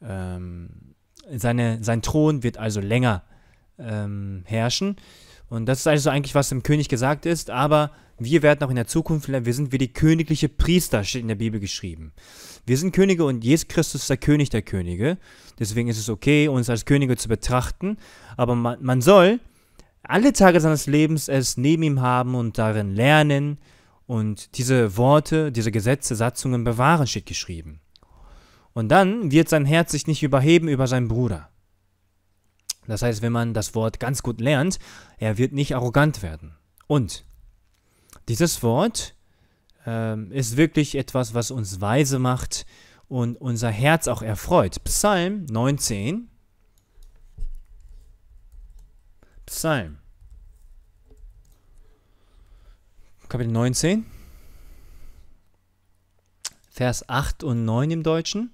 ähm, seine, sein Thron wird also länger ähm, herrschen. Und das ist also eigentlich, was dem König gesagt ist, aber wir werden auch in der Zukunft, wir sind wie die königliche Priester, steht in der Bibel geschrieben. Wir sind Könige und Jesus Christus ist der König der Könige. Deswegen ist es okay, uns als Könige zu betrachten. Aber man, man soll alle Tage seines Lebens es neben ihm haben und darin lernen und diese Worte, diese Gesetze, Satzungen bewahren, steht geschrieben. Und dann wird sein Herz sich nicht überheben über seinen Bruder. Das heißt, wenn man das Wort ganz gut lernt, er wird nicht arrogant werden. Und dieses Wort ähm, ist wirklich etwas, was uns weise macht und unser Herz auch erfreut. Psalm 19. Psalm. Kapitel 19. Vers 8 und 9 im Deutschen.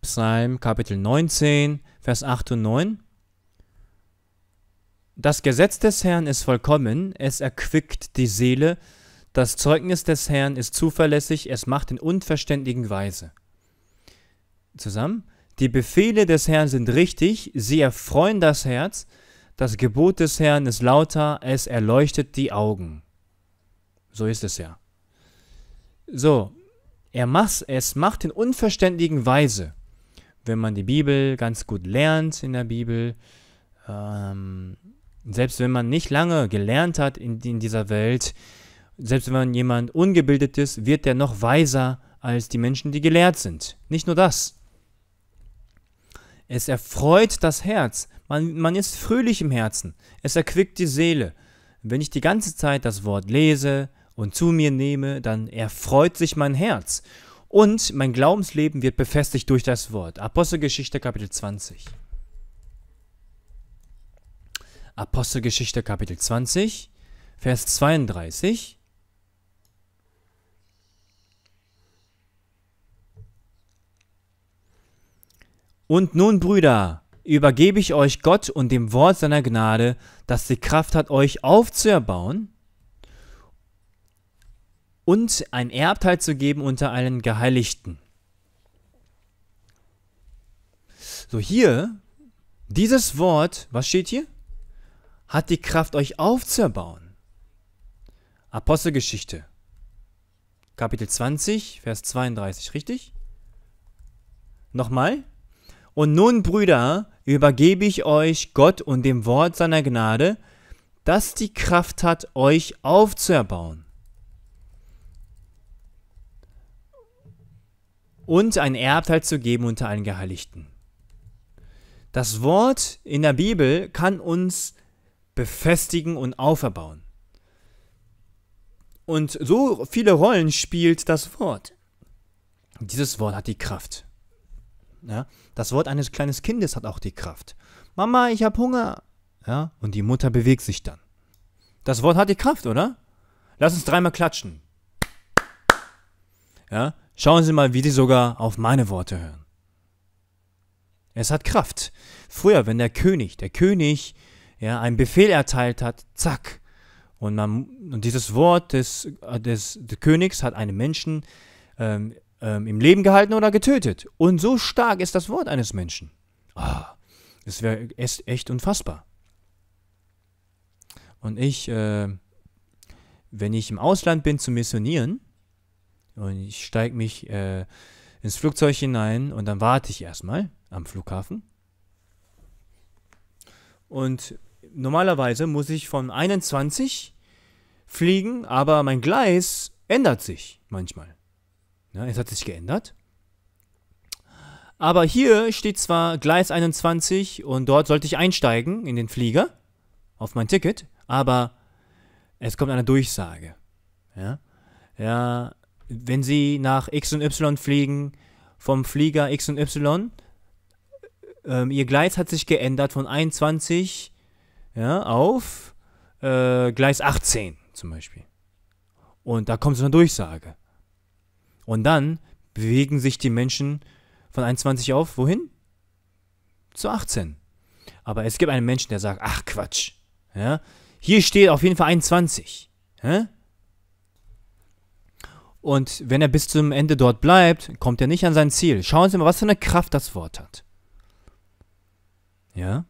Psalm Kapitel 19, Vers 8 und 9. Das Gesetz des Herrn ist vollkommen, es erquickt die Seele, das Zeugnis des Herrn ist zuverlässig, es macht in Unverständigen weise. Zusammen. Die Befehle des Herrn sind richtig, sie erfreuen das Herz. Das Gebot des Herrn ist lauter, es erleuchtet die Augen. So ist es ja. So, er macht, es macht in Unverständigen weise. Wenn man die Bibel ganz gut lernt in der Bibel, ähm, selbst wenn man nicht lange gelernt hat in, in dieser Welt, selbst wenn jemand ungebildet ist, wird er noch weiser als die Menschen, die gelehrt sind. Nicht nur das. Es erfreut das Herz. Man, man ist fröhlich im Herzen. Es erquickt die Seele. Wenn ich die ganze Zeit das Wort lese und zu mir nehme, dann erfreut sich mein Herz. Und mein Glaubensleben wird befestigt durch das Wort. Apostelgeschichte Kapitel 20. Apostelgeschichte Kapitel 20, Vers 32. Und nun, Brüder, übergebe ich euch Gott und dem Wort seiner Gnade, das die Kraft hat, euch aufzuerbauen und ein Erbteil zu geben unter allen Geheiligten. So hier, dieses Wort, was steht hier? Hat die Kraft, euch aufzuerbauen. Apostelgeschichte, Kapitel 20, Vers 32, richtig? Nochmal? Und nun, Brüder, übergebe ich euch Gott und dem Wort seiner Gnade, das die Kraft hat, euch aufzuerbauen. Und ein Erbteil zu geben unter allen Geheiligten. Das Wort in der Bibel kann uns befestigen und auferbauen. Und so viele Rollen spielt das Wort. Dieses Wort hat die Kraft. Ja? Das Wort eines kleinen Kindes hat auch die Kraft. Mama, ich habe Hunger. Ja? Und die Mutter bewegt sich dann. Das Wort hat die Kraft, oder? Lass uns dreimal klatschen. Ja? Schauen Sie mal, wie die sogar auf meine Worte hören. Es hat Kraft. Früher, wenn der König, der König, ja, einen Befehl erteilt hat, zack. Und, man, und dieses Wort des, des, des Königs hat einen Menschen ähm, ähm, im Leben gehalten oder getötet. Und so stark ist das Wort eines Menschen. Ah, das wäre echt unfassbar. Und ich, äh, wenn ich im Ausland bin zu missionieren, und ich steige mich äh, ins Flugzeug hinein und dann warte ich erstmal am Flughafen. Und normalerweise muss ich von 21 fliegen, aber mein Gleis ändert sich manchmal. Ja, ne, jetzt hat sich geändert. Aber hier steht zwar Gleis 21 und dort sollte ich einsteigen in den Flieger auf mein Ticket, aber es kommt eine Durchsage. Ja, ja wenn Sie nach X und Y fliegen, vom Flieger X und Y, ähm, Ihr Gleis hat sich geändert von 21 ja, auf äh, Gleis 18 zum Beispiel. Und da kommt so eine Durchsage. Und dann bewegen sich die Menschen von 21 auf, wohin? Zu 18. Aber es gibt einen Menschen, der sagt, ach Quatsch. Ja? Hier steht auf jeden Fall 21. Ja? Und wenn er bis zum Ende dort bleibt, kommt er nicht an sein Ziel. Schauen Sie mal, was für eine Kraft das Wort hat. Ja?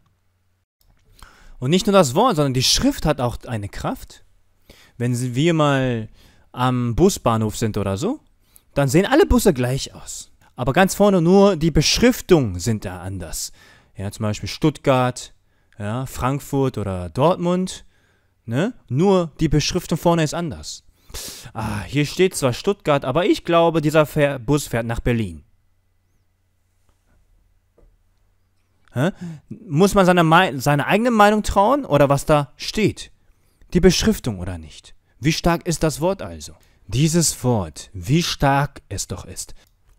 Und nicht nur das Wort, sondern die Schrift hat auch eine Kraft. Wenn wir mal am Busbahnhof sind oder so, dann sehen alle Busse gleich aus. Aber ganz vorne nur die Beschriftung sind da anders. Ja, zum Beispiel Stuttgart, ja, Frankfurt oder Dortmund. Ne? Nur die Beschriftung vorne ist anders. Ah, hier steht zwar Stuttgart, aber ich glaube, dieser Fähr Bus fährt nach Berlin. Hä? Muss man seiner Me seine eigene Meinung trauen oder was da steht? Die Beschriftung oder nicht? Wie stark ist das Wort also? Dieses Wort, wie stark es doch ist.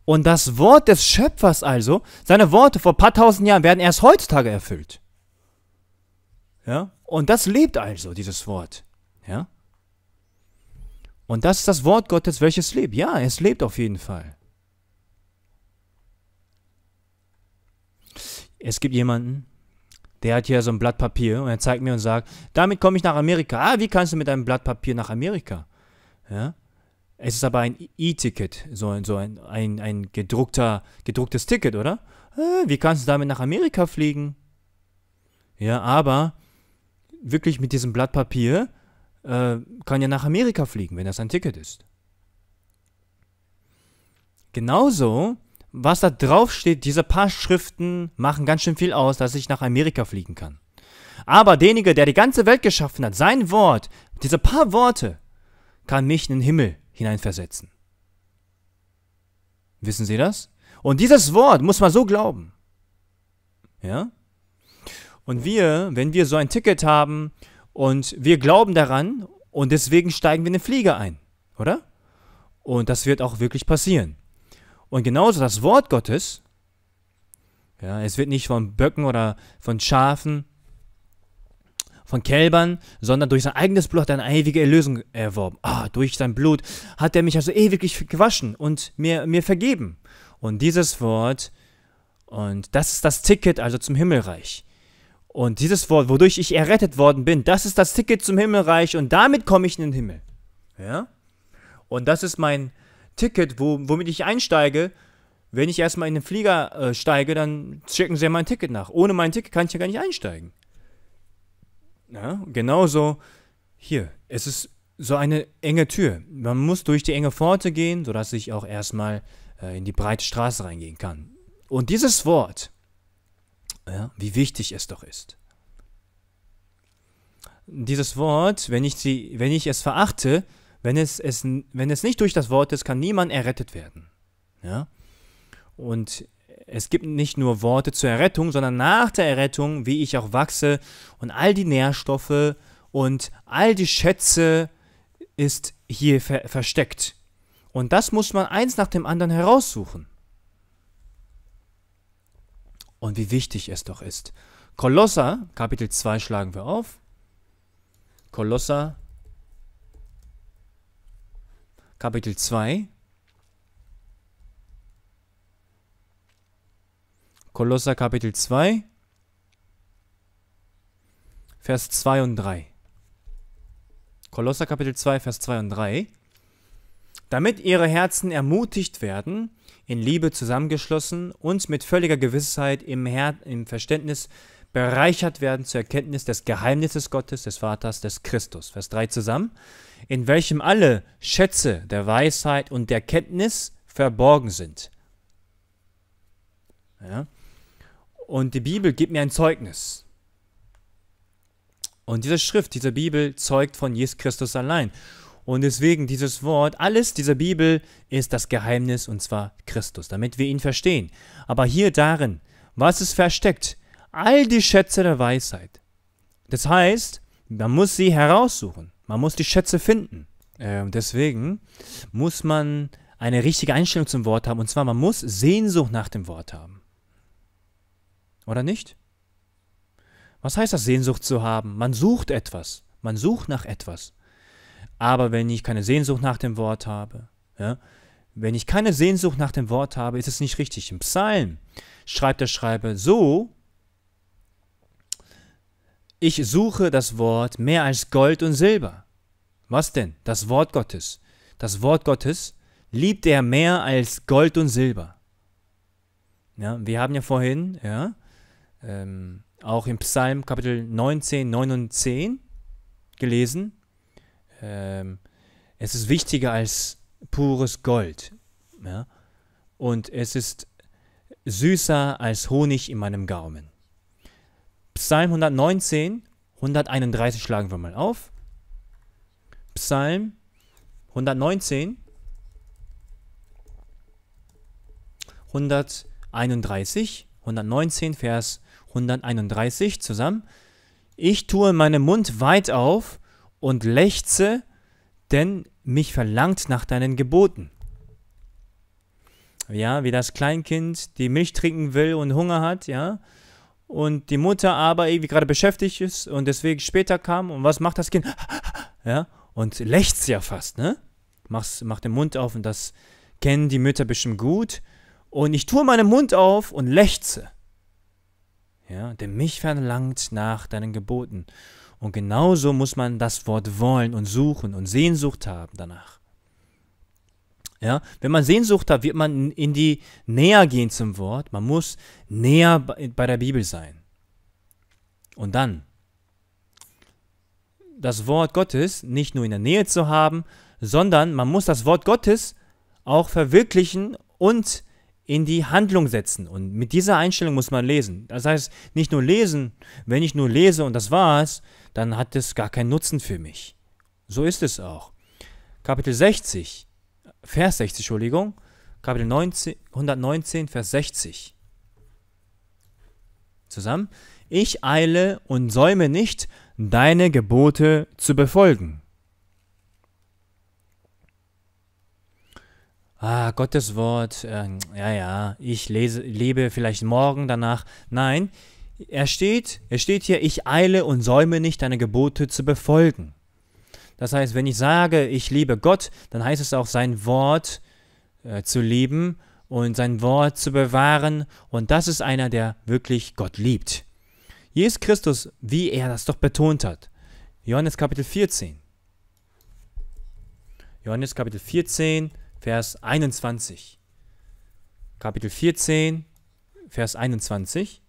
Und das Wort des Schöpfers also, seine Worte vor paar tausend Jahren werden erst heutzutage erfüllt. Ja? Und das lebt also, dieses Wort. Ja? Und das ist das Wort Gottes, welches lebt. Ja, es lebt auf jeden Fall. Es gibt jemanden, der hat hier so ein Blatt Papier und er zeigt mir und sagt, damit komme ich nach Amerika. Ah, wie kannst du mit einem Blatt Papier nach Amerika? Ja? Es ist aber ein E-Ticket, so, ein, so ein, ein, ein gedruckter, gedrucktes Ticket, oder? Äh, wie kannst du damit nach Amerika fliegen? Ja, aber wirklich mit diesem Blatt Papier äh, kann ja nach Amerika fliegen, wenn das ein Ticket ist. Genauso, was da drauf steht, diese paar Schriften machen ganz schön viel aus, dass ich nach Amerika fliegen kann. Aber derjenige, der die ganze Welt geschaffen hat, sein Wort, diese paar Worte, kann mich in den Himmel hineinversetzen. Wissen Sie das? Und dieses Wort muss man so glauben. Ja? Und wir, wenn wir so ein Ticket haben und wir glauben daran und deswegen steigen wir in den Flieger ein, oder? Und das wird auch wirklich passieren. Und genauso das Wort Gottes, ja, es wird nicht von Böcken oder von Schafen von Kälbern, sondern durch sein eigenes Blut hat er eine ewige Erlösung erworben. Ah, durch sein Blut hat er mich also ewiglich gewaschen und mir, mir vergeben. Und dieses Wort, und das ist das Ticket also zum Himmelreich. Und dieses Wort, wodurch ich errettet worden bin, das ist das Ticket zum Himmelreich und damit komme ich in den Himmel. Ja? Und das ist mein Ticket, wo, womit ich einsteige. Wenn ich erstmal in den Flieger äh, steige, dann checken sie ja mein Ticket nach. Ohne mein Ticket kann ich ja gar nicht einsteigen. Ja, genauso hier. Es ist so eine enge Tür. Man muss durch die enge Pforte gehen, sodass ich auch erstmal äh, in die breite Straße reingehen kann. Und dieses Wort, ja, wie wichtig es doch ist. Dieses Wort, wenn ich, sie, wenn ich es verachte, wenn es, es, wenn es nicht durch das Wort ist, kann niemand errettet werden. Ja? Und es gibt nicht nur Worte zur Errettung, sondern nach der Errettung, wie ich auch wachse und all die Nährstoffe und all die Schätze ist hier ver versteckt. Und das muss man eins nach dem anderen heraussuchen. Und wie wichtig es doch ist. Kolosser, Kapitel 2 schlagen wir auf. Kolosser, Kapitel 2. Kolosser Kapitel 2, Vers 2 und 3. Kolosser Kapitel 2, Vers 2 und 3. Damit ihre Herzen ermutigt werden, in Liebe zusammengeschlossen und mit völliger Gewissheit im, Her im Verständnis bereichert werden zur Erkenntnis des Geheimnisses Gottes, des Vaters, des Christus. Vers 3 zusammen. In welchem alle Schätze der Weisheit und der Kenntnis verborgen sind. Ja. Und die Bibel gibt mir ein Zeugnis. Und diese Schrift, diese Bibel zeugt von Jesus Christus allein. Und deswegen dieses Wort, alles dieser Bibel ist das Geheimnis und zwar Christus, damit wir ihn verstehen. Aber hier darin, was es versteckt? All die Schätze der Weisheit. Das heißt, man muss sie heraussuchen. Man muss die Schätze finden. Ähm, deswegen muss man eine richtige Einstellung zum Wort haben. Und zwar, man muss Sehnsucht nach dem Wort haben. Oder nicht? Was heißt das, Sehnsucht zu haben? Man sucht etwas. Man sucht nach etwas. Aber wenn ich keine Sehnsucht nach dem Wort habe, ja, wenn ich keine Sehnsucht nach dem Wort habe, ist es nicht richtig. Im Psalm schreibt der Schreiber so, ich suche das Wort mehr als Gold und Silber. Was denn? Das Wort Gottes. Das Wort Gottes liebt er mehr als Gold und Silber. Ja, wir haben ja vorhin ja, ähm, auch im Psalm Kapitel 19, 9 und 10 gelesen. Ähm, es ist wichtiger als pures Gold. Ja? Und es ist süßer als Honig in meinem Gaumen. Psalm 119, 131 schlagen wir mal auf. Psalm 119, 131, 119, Vers 131 zusammen. Ich tue meinen Mund weit auf und lechze, denn mich verlangt nach deinen Geboten. Ja, wie das Kleinkind die Milch trinken will und Hunger hat, ja. Und die Mutter aber irgendwie gerade beschäftigt ist und deswegen später kam. Und was macht das Kind? Ja, und lächzt ja fast, ne? Mach, macht den Mund auf und das kennen die Mütter bestimmt gut. Und ich tue meinen Mund auf und lechze ja, denn mich verlangt nach deinen Geboten. Und genauso muss man das Wort wollen und suchen und Sehnsucht haben danach. Ja, wenn man Sehnsucht hat, wird man in die näher gehen zum Wort. Man muss näher bei der Bibel sein. Und dann das Wort Gottes nicht nur in der Nähe zu haben, sondern man muss das Wort Gottes auch verwirklichen und in die Handlung setzen. Und mit dieser Einstellung muss man lesen. Das heißt, nicht nur lesen, wenn ich nur lese und das war's, dann hat es gar keinen Nutzen für mich. So ist es auch. Kapitel 60, Vers 60, Entschuldigung, Kapitel 19, 119, Vers 60. Zusammen. Ich eile und säume nicht, deine Gebote zu befolgen. ah, Gottes Wort, äh, ja, ja, ich lese, lebe vielleicht morgen danach. Nein, er steht, er steht hier, ich eile und säume nicht, deine Gebote zu befolgen. Das heißt, wenn ich sage, ich liebe Gott, dann heißt es auch, sein Wort äh, zu lieben und sein Wort zu bewahren. Und das ist einer, der wirklich Gott liebt. Jesus Christus, wie er das doch betont hat. Johannes Kapitel 14. Johannes Kapitel 14, Vers 21. Kapitel 14, Vers 21.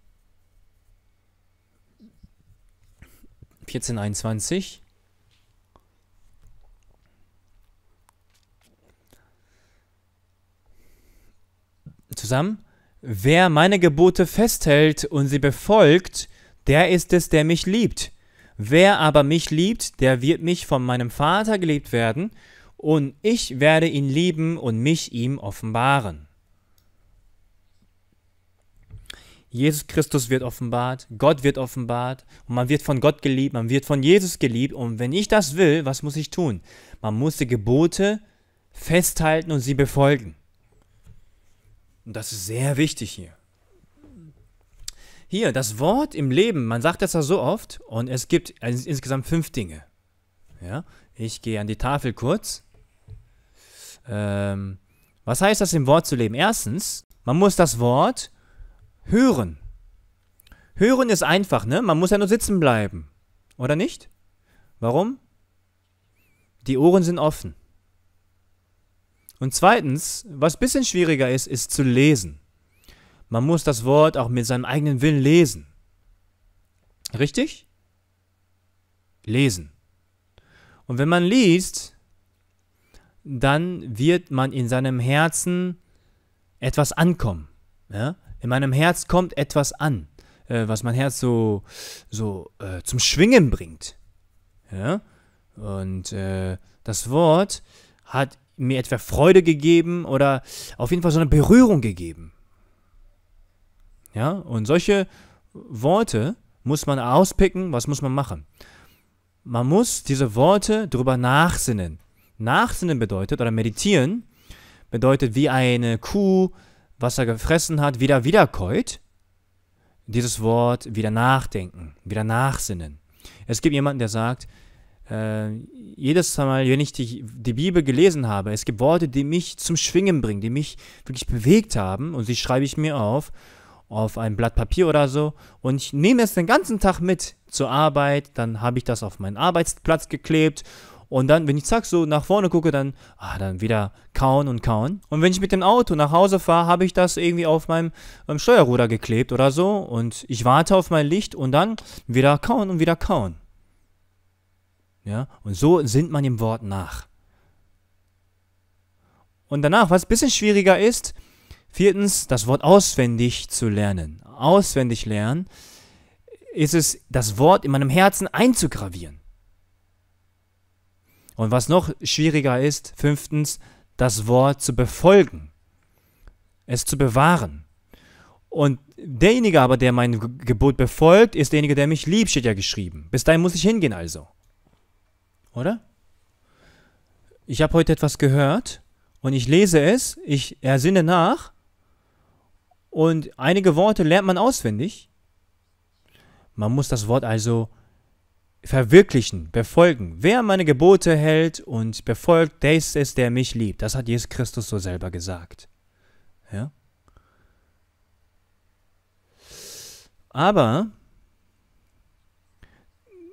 14, 21. Zusammen. Wer meine Gebote festhält und sie befolgt, der ist es, der mich liebt. Wer aber mich liebt, der wird mich von meinem Vater geliebt werden, und ich werde ihn lieben und mich ihm offenbaren. Jesus Christus wird offenbart, Gott wird offenbart und man wird von Gott geliebt, man wird von Jesus geliebt und wenn ich das will, was muss ich tun? Man muss die Gebote festhalten und sie befolgen. Und das ist sehr wichtig hier. Hier, das Wort im Leben, man sagt das ja so oft und es gibt insgesamt fünf Dinge. Ja? Ich gehe an die Tafel kurz. Ähm, was heißt das, im Wort zu leben? Erstens, man muss das Wort hören. Hören ist einfach, ne? Man muss ja nur sitzen bleiben. Oder nicht? Warum? Die Ohren sind offen. Und zweitens, was ein bisschen schwieriger ist, ist zu lesen. Man muss das Wort auch mit seinem eigenen Willen lesen. Richtig? Lesen. Und wenn man liest, dann wird man in seinem Herzen etwas ankommen. Ja? In meinem Herz kommt etwas an, äh, was mein Herz so, so äh, zum Schwingen bringt. Ja? Und äh, das Wort hat mir etwa Freude gegeben oder auf jeden Fall so eine Berührung gegeben. Ja, und solche Worte muss man auspicken, was muss man machen? Man muss diese Worte drüber nachsinnen. Nachsinnen bedeutet oder meditieren bedeutet, wie eine Kuh, was er gefressen hat, wieder wiederkäut. Dieses Wort wieder nachdenken, wieder nachsinnen. Es gibt jemanden, der sagt, äh, jedes Mal, wenn ich die, die, Bibel gelesen habe, es gibt Worte, die mich zum Schwingen bringen, die mich wirklich bewegt haben und sie schreibe ich mir auf, auf ein Blatt Papier oder so und ich nehme es den ganzen Tag mit zur Arbeit, dann habe ich das auf meinen Arbeitsplatz geklebt und dann, wenn ich zack so nach vorne gucke, dann, ah, dann wieder kauen und kauen. Und wenn ich mit dem Auto nach Hause fahre, habe ich das irgendwie auf meinem ähm, Steuerruder geklebt oder so. Und ich warte auf mein Licht und dann wieder kauen und wieder kauen. Ja, und so sinnt man dem Wort nach. Und danach, was ein bisschen schwieriger ist, viertens, das Wort auswendig zu lernen. Auswendig lernen ist es, das Wort in meinem Herzen einzugravieren. Und was noch schwieriger ist, fünftens, das Wort zu befolgen, es zu bewahren. Und derjenige aber, der mein Gebot befolgt, ist derjenige, der mich liebt, steht ja geschrieben. Bis dahin muss ich hingehen also. Oder? Ich habe heute etwas gehört und ich lese es, ich ersinne nach und einige Worte lernt man auswendig. Man muss das Wort also verwirklichen, befolgen. Wer meine Gebote hält und befolgt, der ist es, der mich liebt. Das hat Jesus Christus so selber gesagt. Ja? Aber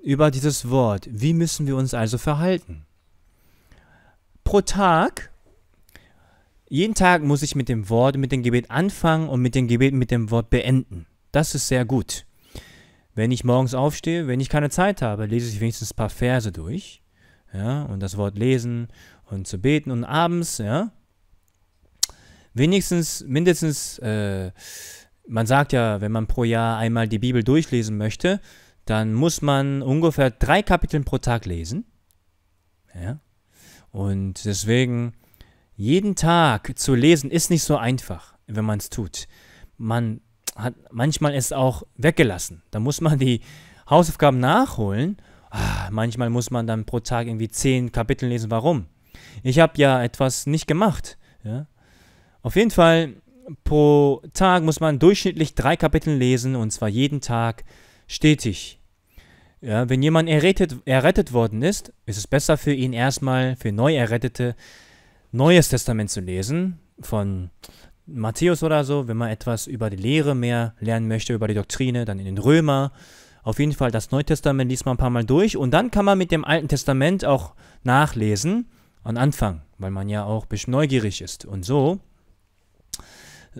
über dieses Wort, wie müssen wir uns also verhalten? Pro Tag, jeden Tag muss ich mit dem Wort, mit dem Gebet anfangen und mit dem Gebet, mit dem Wort beenden. Das ist sehr gut wenn ich morgens aufstehe, wenn ich keine Zeit habe, lese ich wenigstens ein paar Verse durch. Ja, und das Wort lesen und zu beten und abends, ja, wenigstens, mindestens, äh, man sagt ja, wenn man pro Jahr einmal die Bibel durchlesen möchte, dann muss man ungefähr drei Kapitel pro Tag lesen. Ja? Und deswegen, jeden Tag zu lesen, ist nicht so einfach, wenn man es tut. Man hat manchmal es auch weggelassen. Da muss man die Hausaufgaben nachholen. Ah, manchmal muss man dann pro Tag irgendwie zehn Kapitel lesen. Warum? Ich habe ja etwas nicht gemacht. Ja? Auf jeden Fall, pro Tag muss man durchschnittlich drei Kapitel lesen und zwar jeden Tag stetig. Ja, wenn jemand errettet, errettet worden ist, ist es besser für ihn erstmal, für Neuerrettete, Neues Testament zu lesen, von Matthäus oder so, wenn man etwas über die Lehre mehr lernen möchte, über die Doktrine, dann in den Römer. Auf jeden Fall das Neue Testament liest man ein paar Mal durch und dann kann man mit dem Alten Testament auch nachlesen an Anfang, weil man ja auch ein bisschen neugierig ist. Und so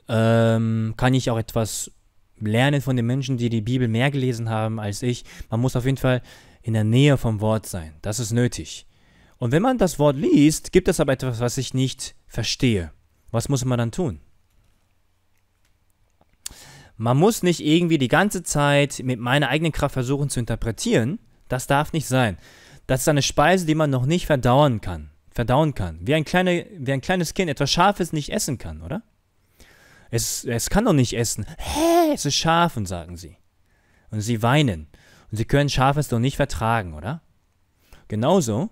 ähm, kann ich auch etwas lernen von den Menschen, die die Bibel mehr gelesen haben als ich. Man muss auf jeden Fall in der Nähe vom Wort sein. Das ist nötig. Und wenn man das Wort liest, gibt es aber etwas, was ich nicht verstehe. Was muss man dann tun? man muss nicht irgendwie die ganze Zeit mit meiner eigenen Kraft versuchen zu interpretieren. Das darf nicht sein. Das ist eine Speise, die man noch nicht verdauen kann. Verdauen kann. Wie ein, kleine, wie ein kleines Kind etwas Scharfes nicht essen kann, oder? Es, es kann doch nicht essen. Hä, es ist scharf, und sagen sie. Und sie weinen. Und sie können Scharfes doch nicht vertragen, oder? Genauso,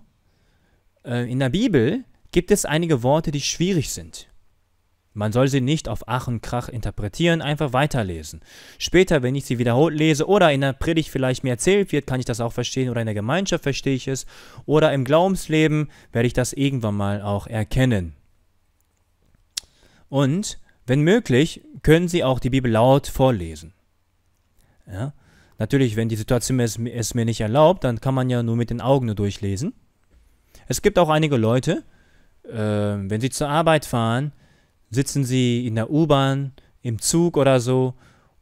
äh, in der Bibel gibt es einige Worte, die schwierig sind. Man soll sie nicht auf Ach und Krach interpretieren, einfach weiterlesen. Später, wenn ich sie wiederholt lese oder in der Predigt vielleicht mir erzählt wird, kann ich das auch verstehen oder in der Gemeinschaft verstehe ich es oder im Glaubensleben werde ich das irgendwann mal auch erkennen. Und, wenn möglich, können Sie auch die Bibel laut vorlesen. Ja? Natürlich, wenn die Situation es, es mir nicht erlaubt, dann kann man ja nur mit den Augen nur durchlesen. Es gibt auch einige Leute, äh, wenn sie zur Arbeit fahren, sitzen sie in der U-Bahn, im Zug oder so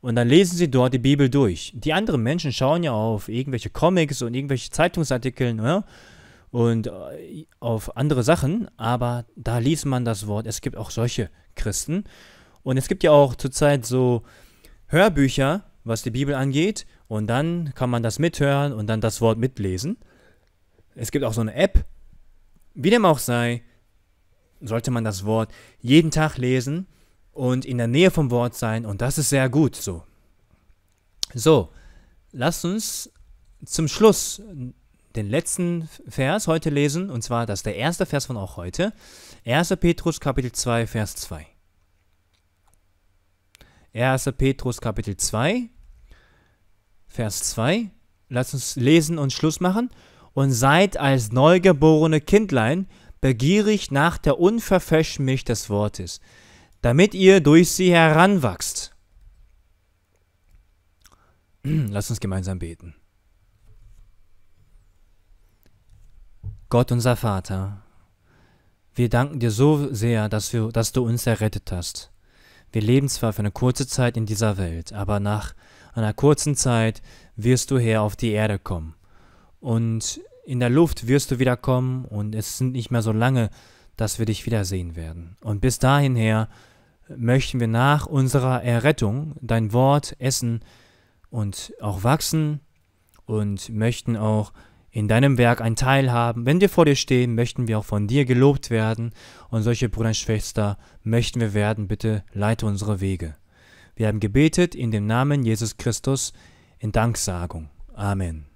und dann lesen sie dort die Bibel durch. Die anderen Menschen schauen ja auf irgendwelche Comics und irgendwelche Zeitungsartikeln ja, ne? und äh, auf andere Sachen, aber da liest man das Wort. Es gibt auch solche Christen. Und es gibt ja auch zurzeit so Hörbücher, was die Bibel angeht. Und dann kann man das mithören und dann das Wort mitlesen. Es gibt auch so eine App. Wie dem auch sei, sollte man das Wort jeden Tag lesen und in der Nähe vom Wort sein und das ist sehr gut so. So, lass uns zum Schluss den letzten Vers heute lesen und zwar das ist der erste Vers von auch heute. 1. Petrus Kapitel 2 Vers 2. 1. Petrus Kapitel 2 Vers 2. Lass uns lesen und Schluss machen und seid als neugeborene Kindlein begierig nach der unverfälschten Milch des Wortes, damit ihr durch sie heranwachst. Lass uns gemeinsam beten. Gott unser Vater, wir danken dir so sehr, dass, wir, dass du uns errettet hast. Wir leben zwar für eine kurze Zeit in dieser Welt, aber nach einer kurzen Zeit wirst du her auf die Erde kommen. Und in der Luft wirst du wiederkommen und es sind nicht mehr so lange, dass wir dich wiedersehen werden. Und bis dahin her möchten wir nach unserer Errettung dein Wort essen und auch wachsen und möchten auch in deinem Werk ein Teil haben. Wenn wir vor dir stehen, möchten wir auch von dir gelobt werden. Und solche Brüder und Schwester möchten wir werden. Bitte leite unsere Wege. Wir haben gebetet in dem Namen Jesus Christus in Danksagung. Amen.